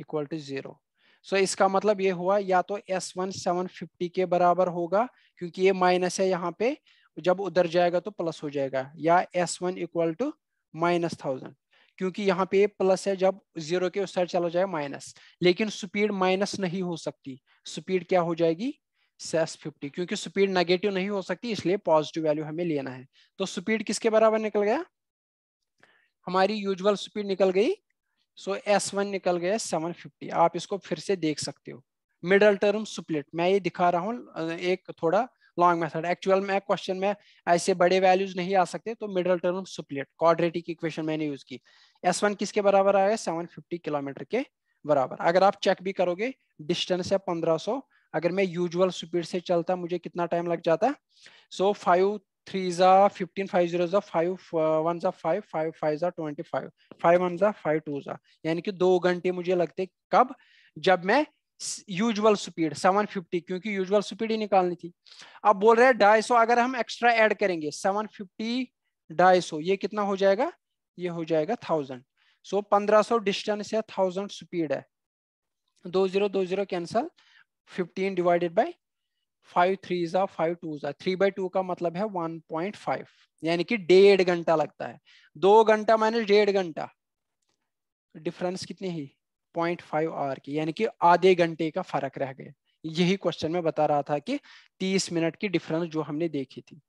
equal to zero so so, इसका मतलब ये हुआ या तो एस वन सेवन फिफ्टी के बराबर होगा क्योंकि ये माइनस है यहाँ पे जब उधर जाएगा तो प्लस हो जाएगा या S one equal to minus thousand क्योंकि यहाँ पे प्लस है जब जीरो के उस साइड चला जाए माइनस लेकिन स्पीड माइनस नहीं हो सकती स्पीड क्या हो जाएगी सेस फिफ्टी क्योंकि स्पीड नेगेटिव नहीं हो सकती इसलिए पॉजिटिव वैल्यू हमें लेना है तो स्पीड किसके बराबर निकल गया हमारी यूजुअल स्पीड निकल गई सो एस वन निकल गया सेवन फिफ्टी आप इसको फिर से देख सकते हो मिडल टर्म स्प्लिट मैं ये दिखा रहा हूँ एक थोड़ा लॉन्ग मेथड एक्चुअल में क्वेश्चन में ऐसे बड़े वैल्यूज नहीं आ सकते तो middle term split quadratic equation मैंने यूज की एस वन किसके बराबर आएगा सेवन फिफ्टी किलोमीटर के बराबर अगर आप चेक भी करोगे डिस्टेंस है पंद्रह सौ अगर मैं यूजुअल स्पीड से चलता मुझे कितना टाइम लग जाता so five three is a 15 five zeros a five uh, ones a five five five a 25 five ones a five twos a यानी कि दो घंटे मुझे लगते कब जब मैं यूजुअल स्पीड 750 क्योंकि यूजुअल स्पीड ही निकालनी थी अब बोल रहे हैं ढाई सौ अगर हम एक्स्ट्रा ऐड करेंगे 750 ढाई सौ ये कितना हो जाएगा ये हो जाएगा थाउजेंड सो पंद्रह सौ डिस्टेंस है थाउजेंड स्पीड है दो जीरो दो zero cancel fifteen divided by five three जा फाइव टू जा थ्री बाई टू का मतलब है वन पॉइंट फाइव यानी कि डेढ़ घंटा लगता है दो घंटा माइनस डेढ़ घंटा डिफरेंस कितनी ही पॉइंट फाइव आवर की यानी कि आधे घंटे का फर्क रह गया यही क्वेश्चन में बता रहा था कि तीस मिनट की डिफरेंस जो हमने देखी थी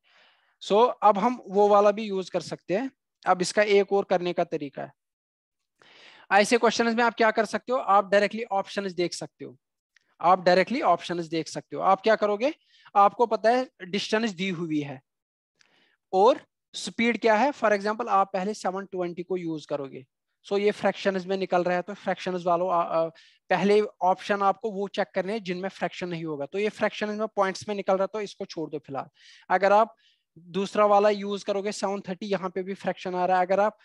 सो so, अब हम वो वाला भी यूज कर सकते हैं अब इसका एक और करने का तरीका है ऐसे क्वेश्चन में आप क्या कर सकते हो आप डायरेक्टली ऑप्शन देख सकते हो आप डायरेक्टली ऑप्शन देख सकते हो आप क्या करोगे आपको पता है डिस्टेंस दी हुई है और स्पीड क्या है फॉर एग्जाम्पल आप पहले 720 को यूज करोगे सो so, ये फ्रैक्शन में निकल रहा है तो फ्रैक्शन वालों पहले ऑप्शन आपको वो चेक करने हैं जिनमें फ्रैक्शन नहीं होगा तो ये फ्रैक्शन में पॉइंट्स में निकल रहा है तो इसको छोड़ दो फिलहाल अगर आप दूसरा वाला यूज करोगे 730 थर्टी यहाँ पे भी फ्रैक्शन आ रहा है अगर आप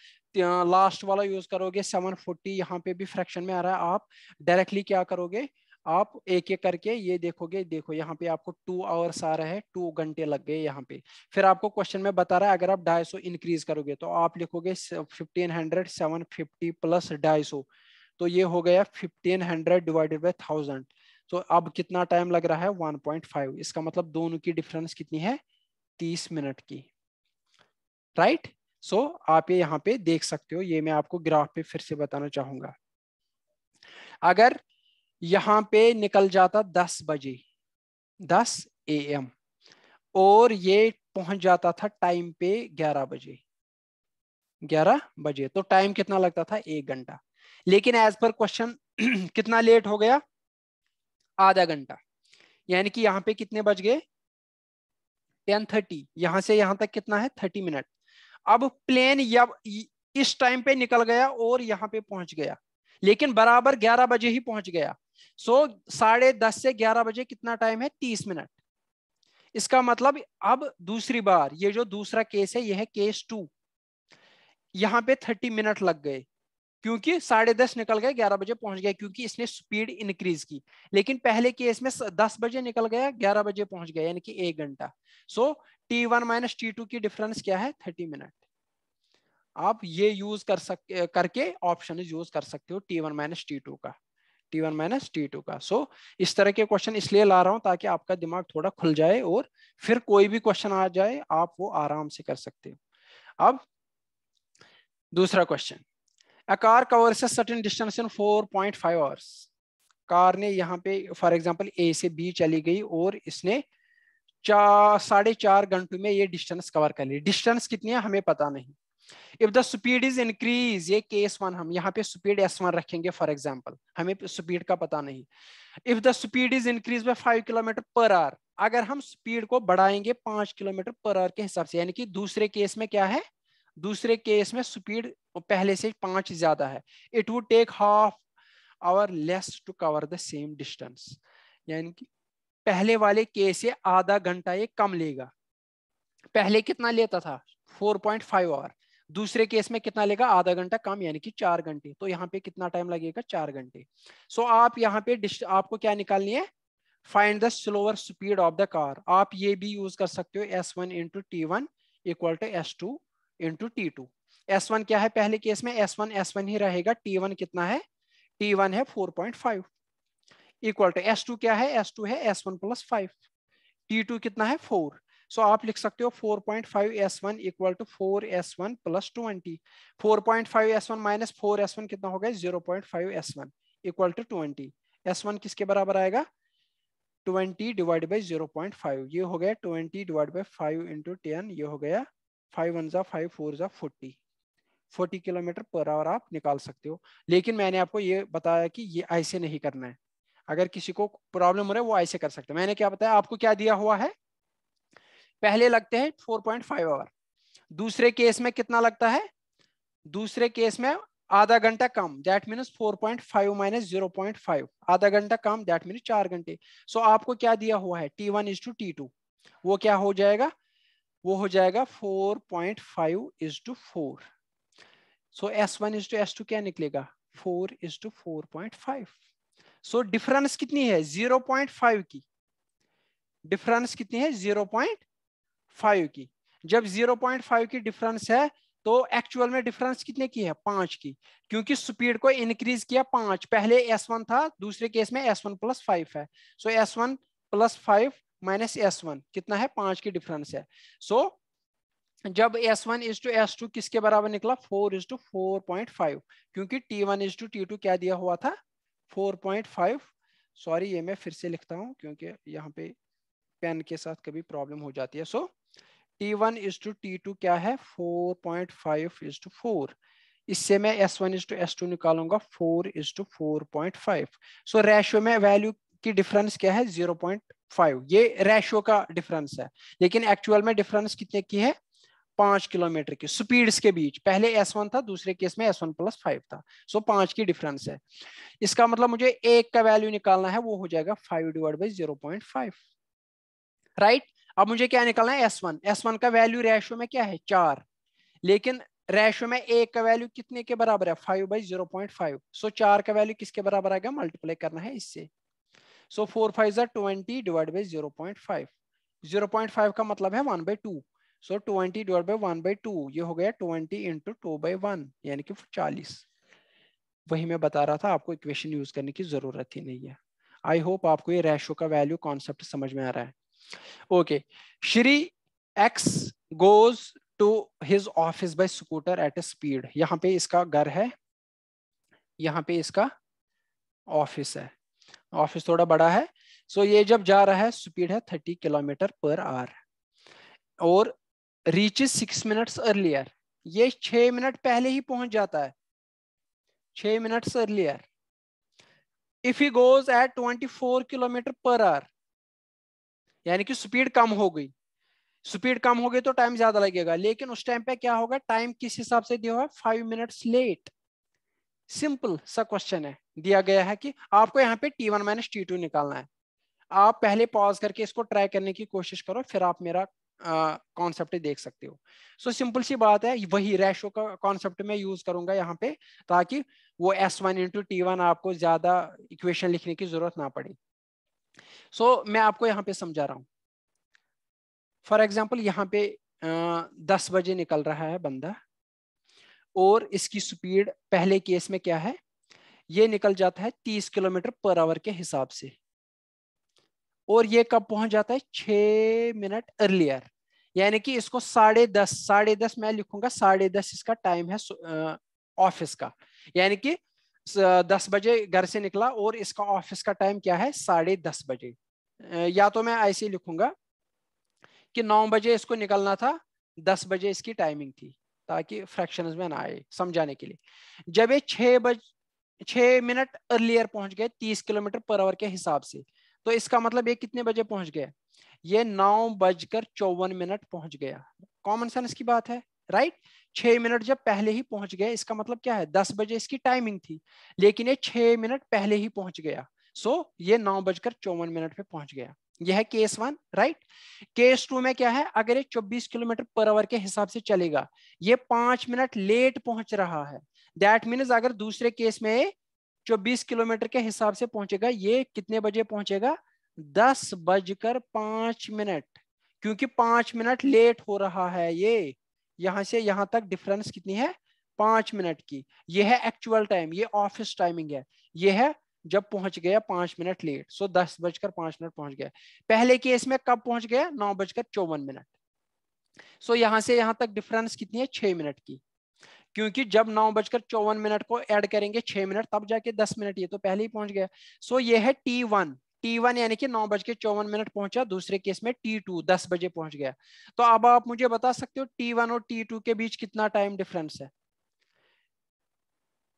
लास्ट वाला यूज करोगे 740 फोर्टी यहाँ पे भी फ्रैक्शन में आ रहा है आप डायरेक्टली क्या करोगे आप एक एक करके ये देखोगे देखो यहाँ पे आपको टू आवर्स आ रहा है टू घंटे लग गए यहाँ पे फिर आपको क्वेश्चन में बता रहा है अगर आप ढाई सौ इंक्रीज करोगे तो आप लिखोगे fifteen hundred seven fifty plus ढाई सौ तो ये हो गया fifteen hundred divided by thousand तो अब कितना टाइम लग रहा है वन पॉइंट फाइव इसका मतलब दोनों की डिफरेंस कितनी है तीस मिनट की राइट right? सो so, आप ये यहाँ पे देख सकते हो ये मैं आपको ग्राफ पे फिर से बताना चाहूंगा अगर यहाँ पे निकल जाता दस बजे दस ए एम और ये पहुंच जाता था टाइम पे ग्यारह बजे ग्यारह बजे तो टाइम कितना लगता था एक घंटा लेकिन एज पर क्वेश्चन कितना लेट हो गया आधा घंटा यानी कि यहाँ पे कितने बज गए टेन थर्टी यहां से यहां तक कितना है थर्टी मिनट अब प्लेन या इस टाइम पे निकल गया और यहां पे पहुंच गया लेकिन बराबर ग्यारह बजे ही पहुंच गया सो साढ़े दस से ग्यारह बजे कितना टाइम है तीस मिनट इसका मतलब अब दूसरी बार ये जो दूसरा केस है यह है केस टू यहां पे थर्टी मिनट लग गए क्योंकि साढ़े दस निकल गए ग्यारह बजे पहुंच गए क्योंकि इसने स्पीड इंक्रीज की लेकिन पहले केस में दस बजे निकल गया ग्यारह बजे पहुंच गया यानी कि एक घंटा so T one minus T two की डिफरेंस क्या है थर्टी मिनट आप ये यूज कर सक करके ऑप्शन यूज कर सकते हो T one minus T two का T one minus T two का सो so, इस तरह के क्वेश्चन इसलिए ला रहा हूं ताकि आपका दिमाग थोड़ा खुल जाए और फिर कोई भी क्वेश्चन आ जाए आप वो आराम से कर सकते हो अब दूसरा question a car covers certain distance in 4.5 hours car ने यहाँ पे फॉर एग्जांपल ए से बी चली गई और इसने चार साढ़े चार घंटों में ये डिस्टेंस कवर कर ली डिस्टेंस कितनी है हमें पता नहीं if the speed is increase ये केस वन हम यहाँ पे स्पीड एस वन रखेंगे फॉर एग्जाम्पल हमें स्पीड का पता नहीं if the speed is increase by five kilometre per hour अगर हम स्पीड को बढ़ाएंगे पांच किलोमीटर पर आवर के हिसाब से यानी कि दूसरे केस में क्या है दूसरे केस में स्पीड पहले से पांच ज्यादा है it would take half hour less to cover the same distance यानी कि पहले वाले केस से आधा घंटा ये कम लेगा पहले कितना लेता था 4.5 पॉइंट आवर दूसरे केस में कितना लेगा आधा घंटा कम यानी कि चार घंटे तो यहाँ पे कितना टाइम लगेगा चार घंटे सो so, आप यहाँ पे आपको क्या निकालनी है find the slower speed of the car आप ये भी यूज कर सकते हो S one into T one equal to S two into T two S one क्या है पहले केस में एस वन एस वन ही रहेगा टी वन कितना है टी वन है four point five equal to S two क्या है एस टू है S one plus five T two कितना है फोर सो आप लिख सकते हो 4.5s1 point five S one equal to four S one plus twenty four point five S one minus four S one कितना होगा zero point five S one equal to twenty S one किसके बराबर आएगा twenty divide by zero point five ये हो गया twenty divide by five into ten ये हो गया फाइव वन ज़ा फाइव फोर ज़ा forty forty kilometre per our आप निकाल सकते हो लेकिन मैंने आपको ये बताया कि ये ऐसे नहीं करना है अगर किसी को प्रॉब्लम हो रहा है वो ऐसे कर सकते हैं मैंने क्या बताया आपको क्या दिया हुआ है पहले लगते हैं फोर पॉइंट फाइव आवर दूसरे केस में कितना लगता है दूसरे केस में आधा घंटा कम that means four point five minus zero point five आधा घंटा कम दैट मीनस चार घंटे सो आपको क्या दिया हुआ है T one is to T two वो क्या हो जाएगा वो हो जाएगा four point five is to four so S one is to S two क्या निकलेगा four is to four point five so difference कितनी है जीरो पॉइंट फाइव की डिफरेंस कितनी है जीरो पॉइंट फाइव की जब जीरो पॉइंट फाइव की डिफरेंस है तो एक्चुअल में डिफरेंस कितने की है पांच की क्योंकि स्पीड को इनक्रीज किया पांच पहले एस वन था दूसरे केस में एस वन प्लस फाइव है so S one plus five minus S one कितना है पांच की डिफरेंस है सो so, जब S one is to S two किसके बराबर निकला four is to four point five क्योंकि T one is to T two क्या दिया हुआ था फोर पॉइंट फाइव सॉरी ये मैं फिर से लिखता हूँ क्योंकि यहाँ पे पेन के साथ कभी प्रॉब्लम हो जाती है so so, T one is to T two क्या है four point five is to four इससे मैं S one is to S two निकालूंगा four is to four point five so ratio में वैल्यू की डिफरेंस क्या है जीरो पॉइंट फाइव ये रेशियो का डिफरेंस है लेकिन एक्चुअल में डिफरेंस कितने की है पांच किलोमीटर की स्पीड्स के बीच पहले एस वन था दूसरे केस में एस वन प्लस फाइव था सो so, पांच की डिफरेंस है इसका मतलब मुझे एक का वैल्यू निकालना है वो हो जाएगा five divide by zero point five right अब मुझे क्या निकालना है एस वन एस वन का वैल्यू रेशो में क्या है चार लेकिन रेशो में एक का वैल्यू कितने के बराबर है five by zero point five so चार का वैल्यू किसके बराबर आएगा मल्टीप्लाई करना है इससे सो फोर फाइव जर twenty divide by zero point five zero point five का मतलब है one by two so twenty divide by one by two ये हो गया twenty into two by one यानी कि चालीस वही मैं बता रहा था आपको इक्वेशन यूज करने की जरूरत ही नहीं है आई होप आपको ये रेशो का वैल्यू कॉन्सेप्ट समझ में आ रहा है okay Shri X goes to his office by scooter at a speed यहां पे इसका घर है यहां पे इसका ऑफिस है ऑफिस थोड़ा बड़ा है सो so ये जब जा रहा है स्पीड है थर्टी किलोमीटर पर आवर और रीच सिक्स मिनट अर्लियर ये छह मिनट पहले ही पहुंच जाता है छ minutes earlier if he goes at twenty four kilometre per hour यानी कि स्पीड कम हो गई स्पीड कम हो गई तो टाइम ज्यादा लगेगा लेकिन उस टाइम पे क्या होगा टाइम किस हिसाब से दिया हुआ है फाइव मिनट्स लेट सिंपल सा क्वेश्चन है दिया गया है कि आपको यहाँ पे T one minus T two निकालना है आप पहले पॉज करके इसको ट्राई करने की कोशिश करो फिर आप मेरा कॉन्सेप्ट देख सकते हो सो सिंपल सी बात है वही रेशो का कॉन्सेप्ट मैं यूज करूंगा यहाँ पे ताकि वो S one into T one आपको ज्यादा इक्वेशन लिखने की जरूरत ना पड़े सो so, मैं आपको यहाँ पे समझा रहा हूँ फॉर एग्जाम्पल यहाँ पे दस बजे निकल रहा है बंदा और इसकी स्पीड पहले केस में क्या है ये निकल जाता है तीस किलोमीटर पर आवर के हिसाब से और ये कब पहुंच जाता है छ मिनट अर्लियर यानी कि इसको साढ़े दस साढ़े दस मैं लिखूंगा साढ़े दस इसका टाइम है ऑफिस का यानी कि दस बजे घर से निकला और इसका ऑफिस का टाइम क्या है साढ़े दस बजे या तो मैं ऐसे ही लिखूंगा कि नौ बजे इसको निकलना था दस बजे इसकी टाइमिंग थी ताकि फ्रैक्शन में ना आए समझाने के लिए जब ये छः बज छः मिनट अर्लियर पहुंच गए तीस किलोमीटर पर आवर के हिसाब से तो इसका मतलब ये कितने बजे पहुंच गया ये नौ बजकर चौवन मिनट पहुंच गया कॉमन सेंस की बात है राइट छह मिनट जब पहले ही पहुंच गया इसका मतलब क्या है दस बजे इसकी टाइमिंग थी लेकिन ये छह मिनट पहले ही पहुंच गया सो so, ये नौ बजकर चौवन मिनट पे पहुंच गया यह है case one right case two में क्या है अगर ये 24 किलोमीटर पर आवर के हिसाब से चलेगा ये पांच मिनट लेट पहुंच रहा है दैट मीन्स अगर दूसरे केस में 24 किलोमीटर के हिसाब से पहुंचेगा ये कितने बजे पहुंचेगा दस बजकर पांच मिनट क्योंकि पांच मिनट लेट हो रहा है ये यहां से यहां तक डिफरेंस कितनी है पांच मिनट की ये है एक्चुअल टाइम ये ऑफिस टाइमिंग है ये है जब पहुंच गया पांच मिनट लेट सो दस बजकर पांच मिनट पहुंच गया पहले केस में कब पहुंच गया नौ बजकर चौवन मिनट सो यहां से यहां तक डिफरेंस कितनी है छह मिनट की क्योंकि जब नौ बजकर चौवन मिनट को ऐड करेंगे छह मिनट तब जाके दस मिनट ये तो पहले ही पहुंच गया सो so, ये है टी वन टी वन यानी कि नौ बज के चौवन मिनट पहुंचा दूसरे केस में टी टू दस बजे पहुंच गया तो अब आप मुझे बता सकते हो टी वन और टी टू के बीच कितना टाइम डिफरेंस है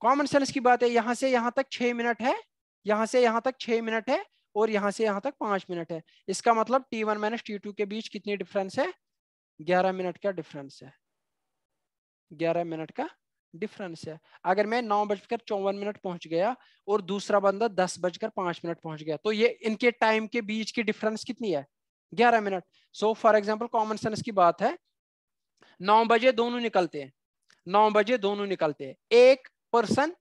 कॉमन सेंस की बात है यहां से यहां तक छह मिनट है यहां से यहां तक छह मिनट है और यहां से यहां तक पांच मिनट है इसका मतलब T one minus T two के बीच कितनी डिफरेंस है ग्यारह मिनट का डिफरेंस है ग्यारह मिनट का डिफरेंस है अगर मैं नौ बजकर चौवन मिनट पहुंच गया और दूसरा बंदा दस बजकर पांच मिनट पहुंच गया तो ये इनके टाइम के बीच की डिफरेंस कितनी है ग्यारह minute so for example common sense की बात है नौ बजे दोनों निकलते हैं नौ बजे दोनों निकलते हैं एक पर्सन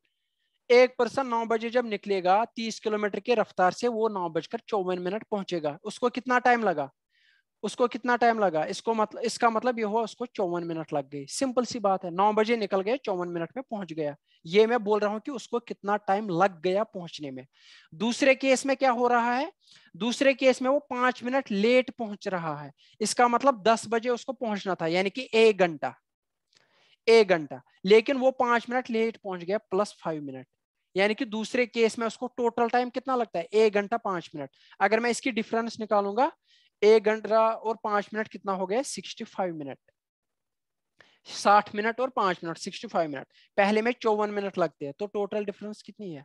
एक पर्सन नौ बजे जब निकलेगा तीस किलोमीटर के रफ्तार से वो नौ बजकर चौवन मिनट पहुंचेगा उसको कितना टाइम लगा उसको कितना टाइम लगा इसको मतलब इसका मतलब ये हुआ उसको चौवन मिनट लग गई सिंपल सी बात है नौ बजे निकल गए चौवन मिनट में पहुंच गया ये मैं बोल रहा हूं कि उसको कितना टाइम लग गया पहुंचने में दूसरे केस में क्या हो रहा है दूसरे केस में वो पांच मिनट लेट पहुंच रहा है इसका मतलब दस बजे उसको पहुंचना था यानी कि एक घंटा एक घंटा लेकिन वो पांच मिनट लेट पहुंच गया प्लस फाइव मिनट यानी कि दूसरे केस में उसको टोटल टाइम कितना लगता है एक घंटा पांच मिनट अगर मैं इसकी डिफरेंस निकालूंगा एक घंटा और पांच मिनट कितना हो गया सिक्सटी फाइव मिनट साठ मिनट और पांच मिनट सिक्सटी फाइव मिनट पहले में चौवन मिनट लगते हैं तो टोटल डिफरेंस कितनी है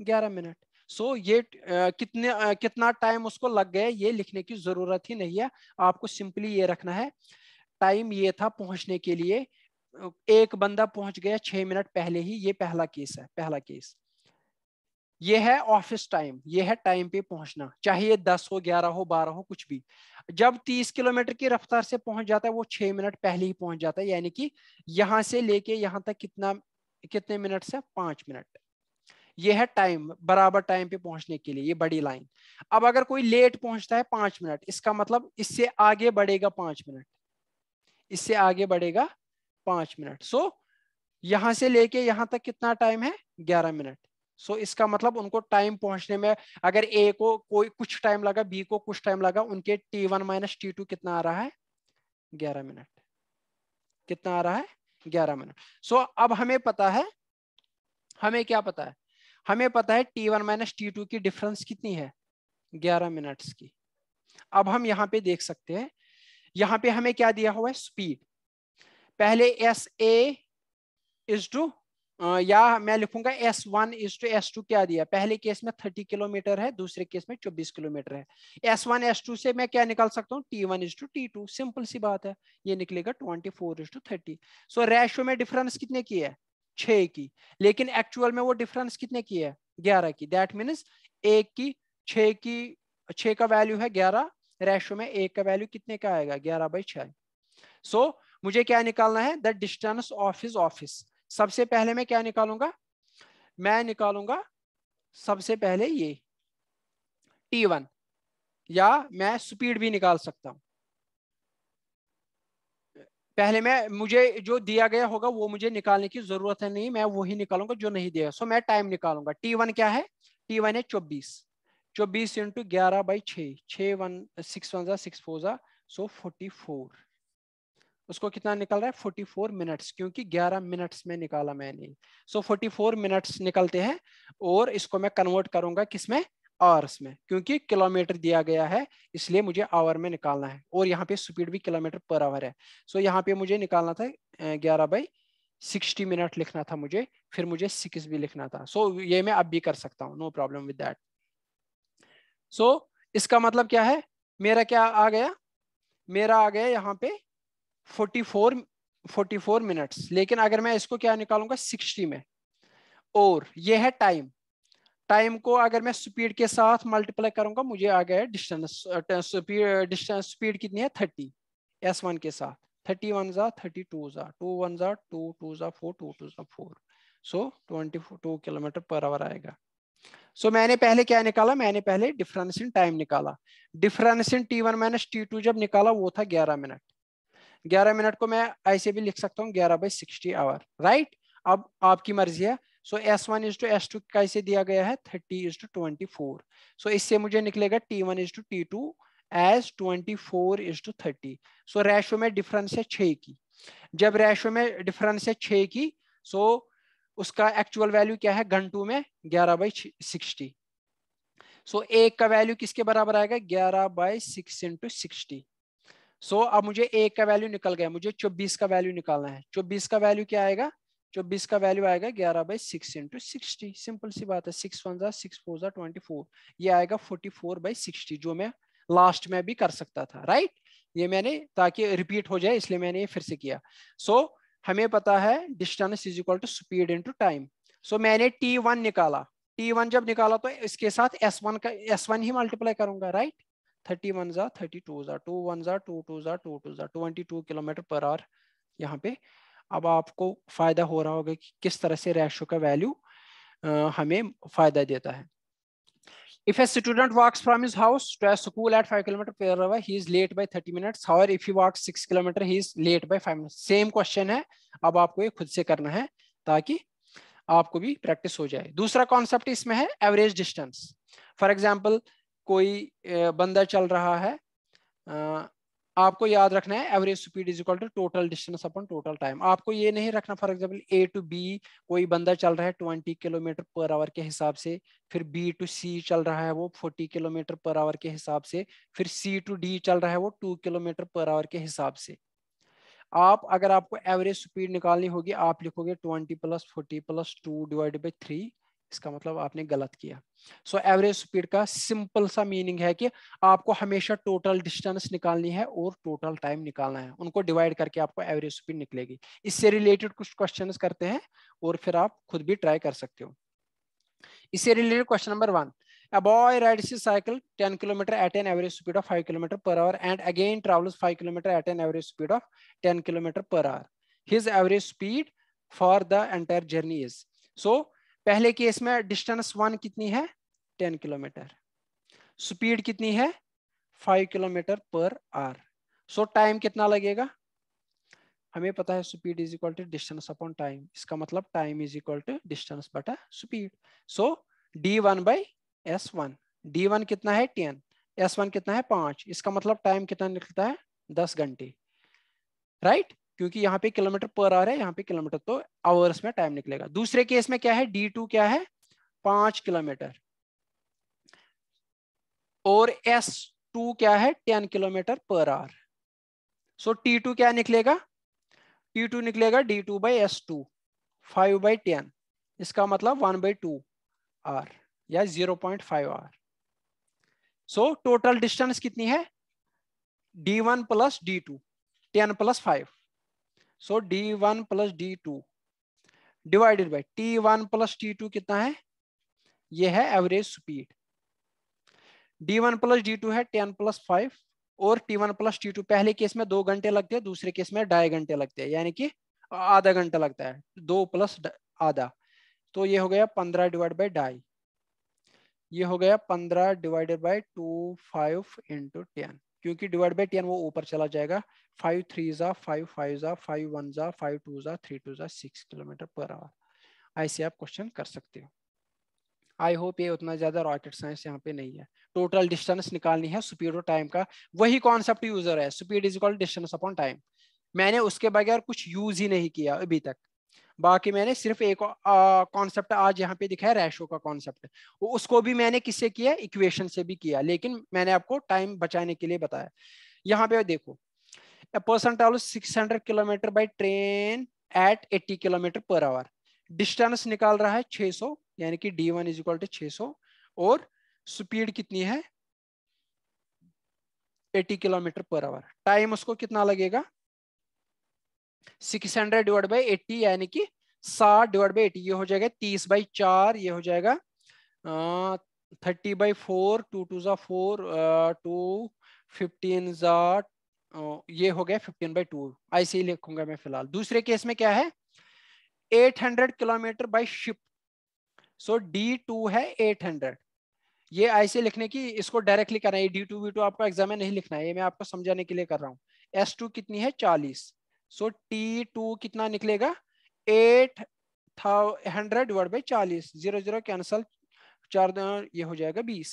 ग्यारह मिनट सो so, ये आ, कितने आ, कितना टाइम उसको लग गया ये लिखने की जरूरत ही नहीं है आपको सिंपली ये रखना है टाइम ये था पहुंचने के लिए एक बंदा पहुंच गया छह मिनट पहले ही ये पहला केस है पहला केस ये है ऑफिस टाइम ये है टाइम पे पहुंचना चाहे ये दस हो ग्यारह हो बारह हो कुछ भी जब तीस किलोमीटर की रफ्तार से पहुंच जाता है वो छह मिनट पहले ही पहुंच जाता है यानी कि यहां से लेके यहां तक कितना कितने मिनट से पांच मिनट ये है टाइम बराबर टाइम पे पहुंचने के लिए ये बड़ी लाइन अब अगर कोई लेट पहुंचता है पांच मिनट इसका मतलब इससे आगे बढ़ेगा पांच मिनट इससे आगे बढ़ेगा पांच मिनट सो यहां से लेके यहां तक कितना टाइम है ग्यारह मिनट सो so, इसका मतलब उनको टाइम पहुंचने में अगर ए को कोई कुछ टाइम लगा बी को कुछ टाइम लगा उनके T one minus T two कितना आ रहा है ग्यारह मिनट कितना आ रहा है ग्यारह मिनट सो so, अब हमें पता है हमें क्या पता है हमें पता है T one minus T two की डिफरेंस कितनी है ग्यारह मिनट्स की अब हम यहाँ पे देख सकते हैं यहाँ पे हमें क्या दिया हुआ है स्पीड पहले एस ए इज टू या मैं लिखूंगा S one is to S two क्या दिया पहले केस में थर्टी किलोमीटर है दूसरे केस में चौबीस किलोमीटर है एस वन एस टू से मैं क्या निकाल सकता हूँ T one is to T two simple सी बात है ये निकलेगा twenty four is to thirty so ratio में डिफरेंस कितने की है छ की लेकिन एक्चुअल में वो डिफरेंस कितने की है ग्यारह की दैट मीन्स एक की छ की छ का वैल्यू है ग्यारह रेशो में एक का वैल्यू कितने का आएगा ग्यारह बाई छो मुझे क्या निकालना है the distance of his office सबसे पहले मैं क्या निकालूंगा मैं निकालूंगा सबसे पहले ये T1 या मैं स्पीड भी निकाल सकता हूं पहले मैं मुझे जो दिया गया होगा वो मुझे निकालने की जरूरत है नहीं मैं वही निकालूंगा जो नहीं दिया सो मैं टाइम निकालूंगा टी वन क्या है टी वन है चौबीस चौबीस इंटू ग्यारह बाई छ छ वन सिक्स वन जा सिक्स फोर जा सो फोर्टी फोर उसको कितना निकल रहा है फोर्टी फोर मिनट्स क्योंकि ग्यारह मिनट्स में निकाला मैंने सो फोर्टी फोर मिनट्स निकलते हैं और इसको मैं कन्वर्ट करूंगा किसमें आवर्स में क्योंकि किलोमीटर दिया गया है इसलिए मुझे आवर में निकालना है और यहाँ पे स्पीड भी किलोमीटर पर आवर है सो so, यहाँ पे मुझे निकालना था ग्यारह बाई सिक्सटी मिनट लिखना था मुझे फिर मुझे सिक्स भी लिखना था सो so, ये मैं अब भी कर सकता हूँ no problem with that so इसका मतलब क्या है मेरा क्या आ गया मेरा आ गया यहाँ पे forty four forty four minutes लेकिन अगर मैं इसको क्या निकालूंगा सिक्सटी में और ये है टाइम टाइम को अगर मैं स्पीड के साथ मल्टीप्लाई करूंगा मुझे आ गया डिस्टेंस डिस्टेंस स्पीड कितनी है थर्टी एस वन के साथ थर्टी वन जा थर्टी टू जा टू वन जा टू टू जा फोर टू टू जा four so twenty two kilometre per hour आएगा सो so, मैंने पहले क्या निकाला मैंने पहले डिफरेंस इन टाइम निकाला difference in T one minus T two जब निकाला वो था ग्यारह मिनट ग्यारह मिनट को मैं ऐसे भी लिख सकता हूँ ग्यारह बाई सिक्सटी आवर राइट अब आपकी मर्जी है so S one is to S two कैसे दिया गया है thirty is to twenty four so इससे मुझे निकलेगा T one is to T two as twenty four is to thirty so ratio में डिफरेंस है छः की जब रेशो में डिफरेंस है छः की सो so उसका एक्चुअल वैल्यू क्या है घंटू में ग्यारह बाई सिक्सटी सो एक का वैल्यू किसके बराबर आएगा ग्यारह by six into sixty so so, अब मुझे एक का वैल्यू निकल गया मुझे चौबीस का वैल्यू निकालना है चौबीस का वैल्यू क्या आएगा चौबीस का वैल्यू आएगा ग्यारह by six into sixty simple सी बात है सिक्स वन जा सिक्स फोर जा ट्वेंटी फोर ये आएगा फोर्टी फोर बाई सिक्सटी जो मैं लास्ट में भी कर सकता था राइट ये मैंने ताकि रिपीट हो जाए इसलिए मैंने ये फिर से किया सो so, हमें पता है distance is equal to speed into time so मैंने टी वन निकाला टी वन जब निकाला तो इसके साथ एस वन का एस वन ही मल्टीप्लाई करूंगा राइट थर्टी वन ज़ा थर्टी टू ज़ा टू वन ज़ा टू टू ज़ा टू टू ज़ा twenty two kilometre per hour यहाँ पे अब आपको फ़ायदा हो रहा होगा कि किस तरह से रेशो का वैल्यू हमें फ़ायदा देता है If a student walks from his house to a school at 5 km per hour, he is late by 30 minutes. However, if he walks 6 km, he is late by 5 minutes. Same question है अब आपको ये खुद से करना है ताकि आपको भी प्रैक्टिस हो जाए दूसरा कॉन्सेप्ट इसमें है एवरेज डिस्टेंस फॉर एग्जाम्पल कोई बंदा चल रहा है आपको याद रखना है average speed is equal to total distance upon total time आपको ये नहीं रखना for example A to B कोई बंदा चल रहा है ट्वेंटी किलोमीटर पर आवर के हिसाब से फिर बी टू सी चल रहा है वो फोर्टी किलोमीटर पर आवर के हिसाब से फिर सी टू डी चल रहा है वो टू किलोमीटर पर आवर के हिसाब से आप अगर आपको एवरेज स्पीड निकालनी होगी आप लिखोगे twenty plus forty plus two divide by three इसका मतलब आपने गलत किया सो एवरेज स्पीड का सिंपल सा मीनिंग है कि आपको हमेशा टोटल डिस्टेंस निकालनी है और टोटल टाइम निकालना है उनको डिवाइड करके आपको एवरेज स्पीड निकलेगी इससे रिलेटेड कुछ क्वेश्चन करते हैं और फिर आप खुद भी ट्राई कर सकते हो इससे related question number one A boy rides his cycle 10 km at an average speed of 5 km per hour and again travels 5 km at an average speed of 10 km per hour. His average speed for the entire journey is. So पहले case में distance one कितनी है ten kilometre speed कितनी है five kilometre per hour so time कितना लगेगा हमें पता है speed is equal to distance upon time इसका मतलब time is equal to distance बटा speed so D one by S one D one कितना है टेन एस वन कितना है पांच इसका मतलब टाइम कितना निकलता है दस घंटे राइट क्योंकि यहाँ पे किलोमीटर पर आवर है यहाँ पे किलोमीटर तो आवर्स में टाइम निकलेगा दूसरे केस में क्या है डी टू क्या है पांच किलोमीटर और एस टू क्या है ten kilometre per hour so T two क्या निकलेगा टी टू निकलेगा D two by S two five by ten इसका मतलब वन बाई टू आर या zero point five hour so total distance कितनी है D one plus D two ten plus five so D one plus D two divided by T one plus T two कितना है ये है average speed D one plus D two है ten plus five और T one plus T two पहले case में दो घंटे लगते हैं दूसरे केस में ढाई घंटे लगते हैं यानी कि आधा घंटा लगता है दो प्लस आधा तो ये हो गया पंद्रह डिवाइड बाई ढाई ये हो गया पंद्रह divided by two five into ten क्योंकि डिवाइड बाई टेन वो ऊपर चला जाएगा फाइव थ्री जा फाइव फाइव जा फाइव वन जा फाइव टू जा थ्री टू जा सिक्स किलोमीटर पर आवर ऐसे आप क्वेश्चन कर सकते हो आई होप ये उतना ज्यादा रॉकेट साइंस यहाँ पे नहीं है टोटल डिस्टेंस निकालनी है स्पीड और टाइम का वही कॉन्सेप्ट यूजर है speed is called distance upon time मैंने उसके बगैर कुछ यूज ही नहीं किया अभी तक बाकी मैंने सिर्फ एक कॉन्सेप्ट आज यहाँ पे दिखाया रेशो का कॉन्सेप्ट उसको भी मैंने किससे किया इक्वेशन से भी किया लेकिन मैंने आपको टाइम बचाने के लिए बताया यहाँ पे देखो person person six hundred kilometre by train at eighty kilometre per hour distance निकाल रहा है 600 यानी कि D one is equal to छह और स्पीड कितनी है 80 किलोमीटर पर आवर टाइम उसको कितना लगेगा six hundred divide by eighty यानी कि साठ डिवाइड बाई एटी ये हो जाएगा तीस बाई चार ये हो जाएगा thirty by four two two ज़ा फोर टू फिफ्टीन ज़ा ये हो गया फिफ्टीन बाई टू ऐसे ही लिखूंगा मैं फिलहाल दूसरे केस में क्या है eight hundred kilometre by ship so D two है एट हंड्रेड ये ऐसे लिखने की इसको डायरेक्टली करना है डी टू वी टू आपको एग्जाम में नहीं लिखना है ये मैं आपको समझाने के लिए कर रहा हूँ एस टू कितनी है चालीस सो टी टू कितना निकलेगा एट हंड्रेड डिवाइड बाई चालीस जीरो जीरो कैंसल चार ये हो जाएगा बीस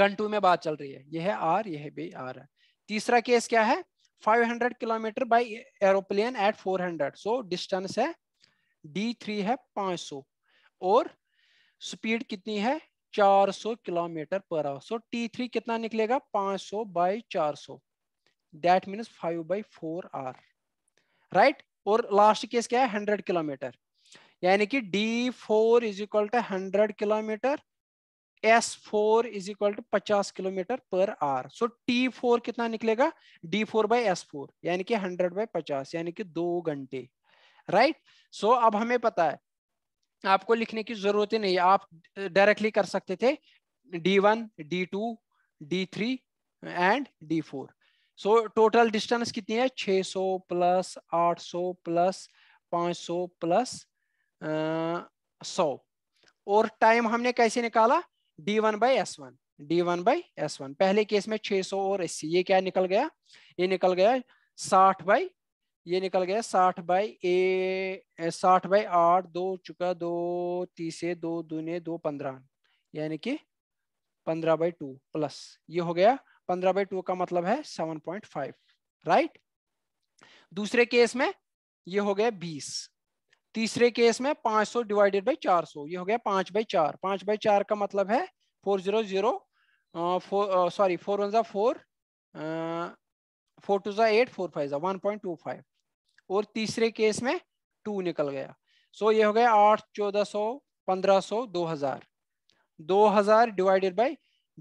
गन टू में बात चल रही है यह है आर यह भी आर है तीसरा केस क्या है 500 kilometre by aeroplane at 400 so distance है डी थ्री है 500 और स्पीड कितनी है 400 kilometre per hour so T three कितना निकलेगा 500 चार सौ that means five by four hour right और लास्ट केस क्या है हंड्रेड किलोमीटर यानी कि D four is equal to hundred kilometre S four is equal to पचास kilometre per hour so T four कितना निकलेगा D four by S four यानी कि हंड्रेड बाई पचास यानी कि दो घंटे राइट सो अब हमें पता है आपको लिखने की जरूरत ही नहीं आप डायरेक्टली कर सकते थे D one D two D three and D four so total distance कितनी है 600 प्लस 800 प्लस 500 प्लस सौ और टाइम हमने कैसे निकाला D one by S one D one by S one पहले केस में 600 और अस्सी ये क्या निकल गया ये निकल गया साठ बाई ये निकल गया साठ बाई ए साठ बाई आठ दो चुका दो तीसरे दो दूने दो पंद्रह यानी कि पंद्रह बाई टू प्लस ये हो गया पंद्रह बाई टू का मतलब है सेवन पॉइंट फाइव राइट दूसरे केस में ये हो गया बीस तीसरे केस में पांच सौ डिवाइडेड बाई चार सौ ये हो गया पांच बाई चार पांच बाई चार का मतलब है four zero zero sorry four one ज़ा फोर फोर टू ज़ा एट फोर फाइव ज़ा वन पॉइंट टू फाइव और तीसरे केस में टू निकल गया सो so, ये हो गया आठ चौदह सौ पंद्रह सौ दो हजार दो हजार डिवाइडेड बाई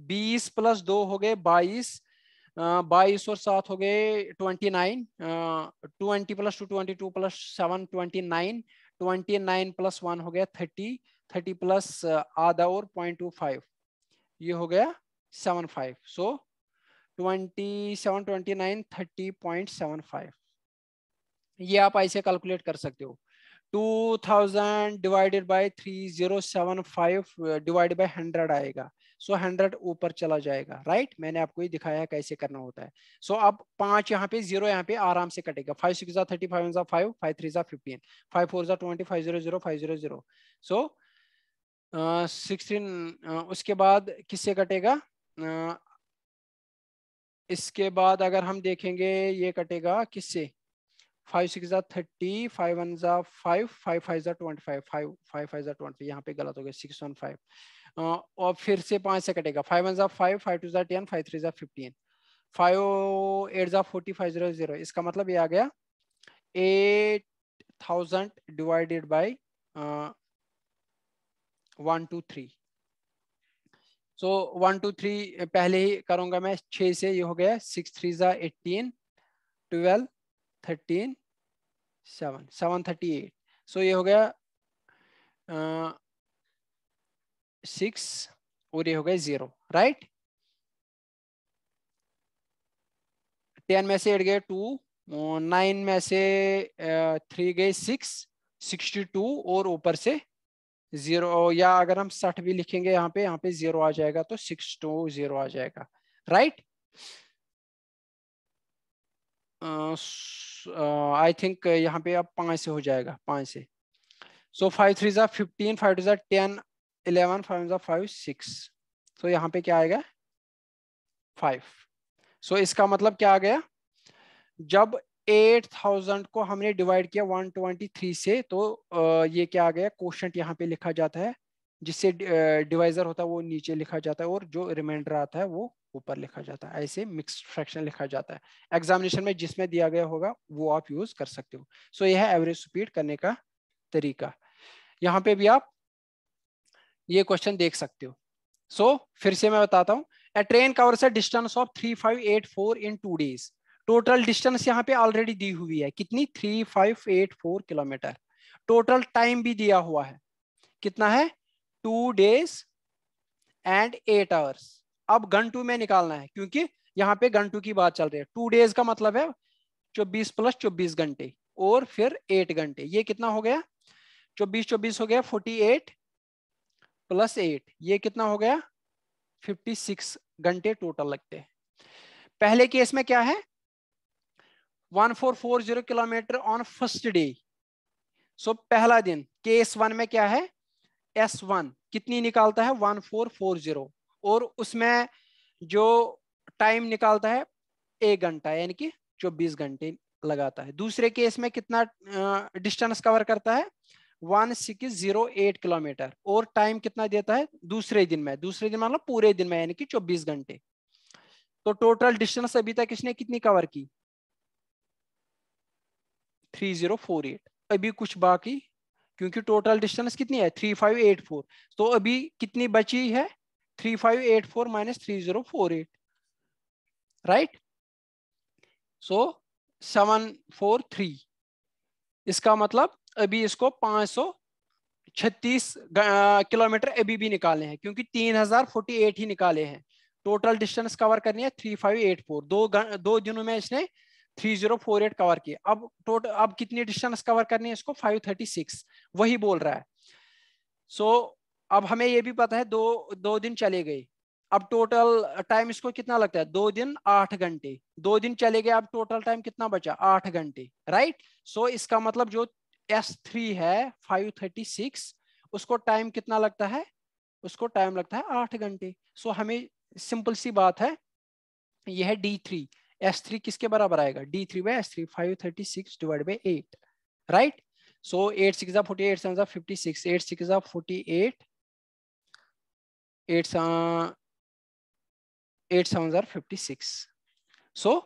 बीस प्लस दो हो गए बाईस बाईस और सात हो गए twenty nine twenty plus two twenty two plus seven twenty nine twenty nine plus one हो गया थर्टी थर्टी प्लस आधा और पॉइंट टू फाइव ये हो गया seven five so twenty seven twenty nine thirty point seven five ये आप ऐसे कैलकुलेट कर सकते हो two thousand divided by three zero seven five divide by hundred आएगा सो हंड्रेड ऊपर चला जाएगा राइट मैंने आपको ये दिखाया कैसे करना होता है सो so, अब पांच यहाँ पे जीरो यहाँ पे आराम से कटेगा five six thirty five five five three जा फिफ्टीन फाइव फोर जा twenty five zero zero five zero zero so sixteen उसके बाद किससे कटेगा uh, इसके बाद अगर हम देखेंगे ये कटेगा किससे five six thirty five one ज़ा फाइव फाइव फाइव ज़ा twenty five five five five ज़ा ट्वेंटी यहाँ पे गलत हो गया सिक्स वन फाइव और फिर से पाँच से कटेगा फाइव वन ज़ा फाइव फाइव टू ज़ा टेन फाइव थ्री ज़ा फिफ्टीन फाइव एट ज़ा फोर्टी फाइव ज़ीरो ज़ीरो इसका मतलब ये आ गया eight thousand divided by one two three so one two three पहले ही करूँगा मैं छः से ये हो गया सिक्स थ्री ज़ा eighteen twelve thirteen seven seven thirty eight so ये हो गया सिक्स और ये हो गया जीरो राइट टेन में से एट गए टू नाइन में से थ्री गए सिक्स सिक्सटी टू और ऊपर से जीरो या अगर हम साठ भी लिखेंगे यहाँ पे यहाँ पे जीरो आ जाएगा तो सिक्स टू जीरो आ जाएगा राइट right? आई थिंक यहाँ पे अब पाँच से हो जाएगा पाँच से सो फाइव थ्री ज़ा फिफ्टीन फाइव टू ज़ा टेन इलेवन फाइव ज़ा फाइव सिक्स सो यहाँ पे क्या आएगा फाइव सो so, इसका मतलब क्या आ गया जब एट थाउजेंड को हमने डिवाइड किया वन ट्वेंटी थ्री से तो ये क्या आ गया क्वेश्चन यहाँ पे लिखा जाता है जिससे डिवाइजर होता है वो नीचे लिखा जाता है और जो रिमाइंडर आता है वो ऊपर लिखा जाता है ऐसे मिक्स फ्रैक्शन लिखा जाता है एग्जामिनेशन में जिसमें दिया गया होगा वो आप यूज कर सकते हो सो so, यह है एवरेज स्पीड करने का तरीका यहाँ पे भी आप ये क्वेश्चन देख सकते हो सो so, फिर से मैं बताता हूँ ए ट्रेन कवर्स से distance of three five eight four in two days total distance यहाँ पे ऑलरेडी दी हुई है कितनी three five eight four kilometre total time भी दिया हुआ है कितना है two days and eight hours अब गन टू में निकालना है क्योंकि यहाँ पे गन टू की बात चल रही है टू डेज का मतलब है चौबीस प्लस चौबीस घंटे और फिर एट घंटे ये कितना हो गया चौबीस चौबीस हो गया फोर्टी एट प्लस एट ये कितना हो गया फिफ्टी सिक्स घंटे टोटल लगते पहले केस में क्या है one four four zero kilometre on first day so पहला दिन केस वन में क्या है एस वन कितनी निकालता है वन फोर फोर जीरो और उसमें जो टाइम निकालता है एक घंटा यानी कि चौबीस घंटे लगाता है दूसरे केस में कितना डिस्टेंस कवर करता है one six zero eight kilometre और टाइम कितना देता है दूसरे दिन में दूसरे दिन मतलब पूरे दिन में यानी कि चौबीस घंटे तो टोटल डिस्टेंस अभी तक इसने कितनी कवर की थ्री जीरो फोर एट अभी कुछ बाकी क्योंकि टोटल डिस्टेंस कितनी है थ्री फाइव एट फोर तो अभी कितनी बची है three five eight four minus three zero four eight right so seven four three इसका मतलब अभी इसको पाँच सौ छत्तीस किलोमीटर अभी भी निकाले हैं क्योंकि तीन हजार फोर्टी एट ही निकाले हैं टोटल डिस्टेंस कवर करनी है थ्री फाइव एट फोर दो दो दिनों में इसने three zero four eight cover किया अब टोटल अब कितनी डिस्टेंस कवर करनी है इसको फाइव थर्टी सिक्स वही बोल रहा है सो so, अब हमें ये भी पता है दो दो दिन चले गए अब टोटल टाइम इसको कितना लगता है दो दिन आठ घंटे दो दिन चले गए अब टोटल टाइम कितना बचा आठ घंटे राइट सो इसका मतलब जो एस थ्री है फाइव थर्टी सिक्स उसको टाइम कितना लगता है उसको टाइम लगता है आठ घंटे सो हमें सिंपल सी बात है यह है डी थ्री एस थ्री किसके बराबर आएगा D three by S three five thirty six divide by eight right so eight six forty eight seven fifty six eight six forty eight eight uh, fifty six so so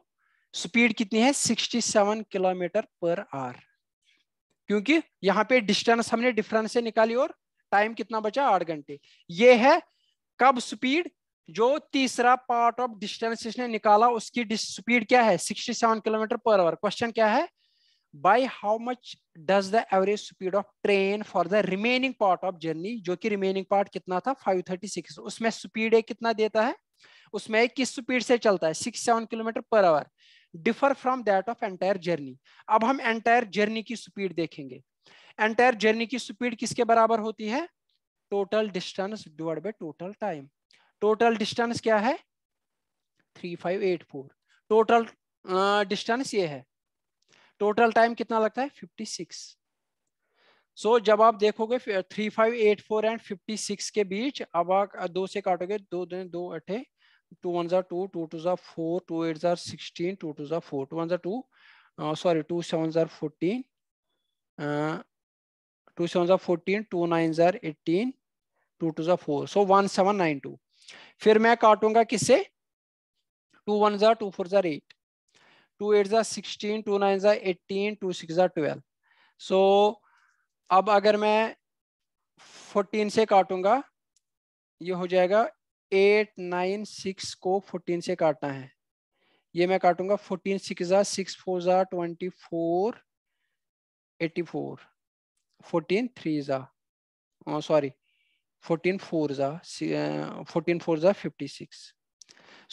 speed कितनी है 67 kilometre per our क्योंकि यहां पे distance हमने difference से निकाली और time कितना बचा आठ घंटे ये है कब स्पीड जो तीसरा पार्ट ऑफ डिस्टेंस इसने निकाला उसकी स्पीड क्या है 67 किलोमीटर पर आवर क्वेश्चन क्या है by how much does the average speed of train for the remaining part of journey जो कि रिमेनिंग पार्ट कितना था फाइव थर्टी सिक्स उसमें स्पीड एक कितना देता है उसमें एक किस स्पीड से चलता है six seven kilometre per hour differ from that of entire journey अब हम एंटायर जर्नी की स्पीड देखेंगे एंटायर जर्नी की स्पीड किसके बराबर होती है total distance divide by total time total distance क्या है three five eight four total distance ये है टोटल टाइम कितना लगता है 56 सो so, जब आप देखोगे three five eight four and fifty six के बीच अब आप दो से काटोगे दो दिन दो अठे टू वन जार टू टू टू जार फोर टू एट जार सिक्सटीन टू टू जार फोर टू वन जार टू सॉरी टू सेवन जार फोर्टीन टू सेवन जार फोर्टीन टू नाइन जार एटीन टू टू जार four so one seven nine two फिर मैं काटूंगा किससे टू वन जार टू फोर जार एट टू एट ज़ा सिक्सटीन टू नाइन ज़ा एटीन टू सिक्स ज़ा ट्वेल्व सो अब अगर मैं फोर्टीन से काटूंगा ये हो जाएगा एट नाइन सिक्स को फोर्टीन से काटना है ये मैं काटूंगा फोर्टीन सिक्स ज़ा सिक्स फोर ज़ा twenty four eighty four fourteen three ज़ा सॉरी फोर्टीन फोर ज़ा फोर्टीन फोर ज़ा fifty six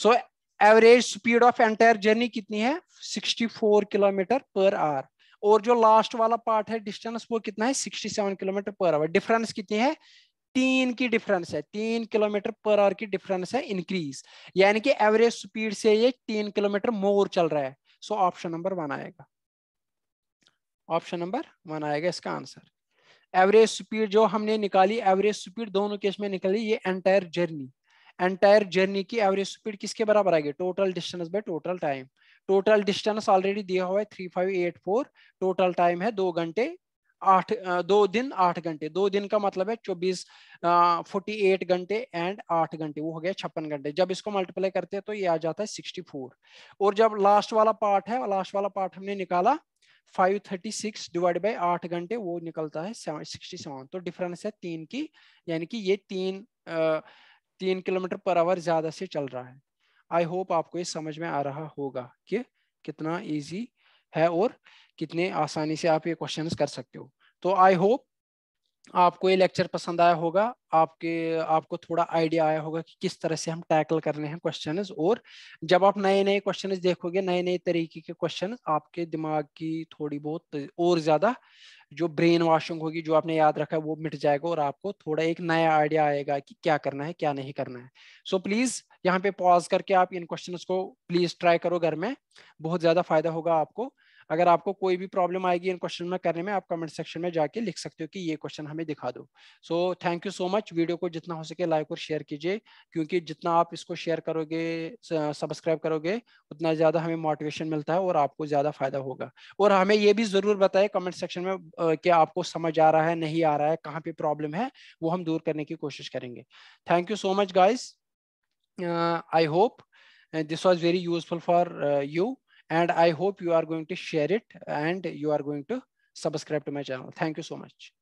so average speed of entire journey कितनी है 64 किलोमीटर पर आवर और जो लास्ट वाला पार्ट है डिस्टेंस वो कितना है 67 किलोमीटर पर आवर डिफरेंस कितनी है तीन की डिफरेंस है तीन किलोमीटर पर आवर की डिफरेंस है इंक्रीज यानी कि एवरेज स्पीड से ये तीन किलोमीटर मोर चल रहा है सो ऑप्शन नंबर वन आएगा ऑप्शन नंबर वन आएगा इसका आंसर एवरेज स्पीड जो हमने निकाली एवरेज स्पीड दोनों केस में निकाली ये एंटायर जर्नी एंटायर जर्नी की एवरेज स्पीड किसके बराबर आएगी total distance by total time total distance already दिया हुआ है three five eight four total time है दो घंटे आठ दो दिन आठ घंटे दो दिन का मतलब है चौबीस फोर्टी एट घंटे एंड आठ घंटे वो हो गया छप्पन घंटे जब इसको मल्टीप्लाई करते हैं तो ये आ जाता है सिक्सटी फोर और जब लास्ट वाला पार्ट है लास्ट वाला पार्ट हमने निकाला five thirty six divide by आठ घंटे वो निकलता है सिक्सटी सेवन तो डिफरेंस है तीन की यानी कि ये तीन आ, तीन किलोमीटर पर आवर ज़्यादा से चल रहा है आई होप आपको ये समझ में आ रहा होगा कि कितना इजी है और कितने आसानी से आप ये क्वेश्चन कर सकते हो तो आई होप आपको ये लेक्चर पसंद आया होगा आपके आपको थोड़ा आइडिया आया होगा कि किस तरह से हम टैकल करने हैं क्वेश्चन और जब आप नए नए क्वेश्चन देखोगे नए नए तरीके के क्वेश्चन आपके दिमाग की थोड़ी बहुत और ज़्यादा जो ब्रेन वॉशिंग होगी जो आपने याद रखा है वो मिट जाएगा और आपको थोड़ा एक नया आइडिया आएगा कि क्या करना है क्या नहीं करना है सो प्लीज यहाँ पे पॉज करके आप इन क्वेश्चन को प्लीज ट्राई करो घर में बहुत ज्यादा फायदा होगा आपको अगर आपको कोई भी प्रॉब्लम आएगी इन क्वेश्चन में करने में आप कमेंट सेक्शन में जाके लिख सकते हो कि ये क्वेश्चन हमें दिखा दो so thank you so much video को जितना हो सके लाइक और शेयर कीजिए क्योंकि जितना आप इसको शेयर करोगे सब्सक्राइब करोगे उतना ज़्यादा हमें मोटिवेशन मिलता है और आपको ज़्यादा फायदा होगा और हमें ये भी ज़रूर बताए कमेंट सेक्शन में कि आपको समझ आ रहा है नहीं आ रहा है कहाँ पे प्रॉब्लम है वो हम दूर करने की कोशिश करेंगे thank you so much guys I hope this was very useful for you And I hope you are going to share it and you are going to subscribe to my channel. Thank you so much.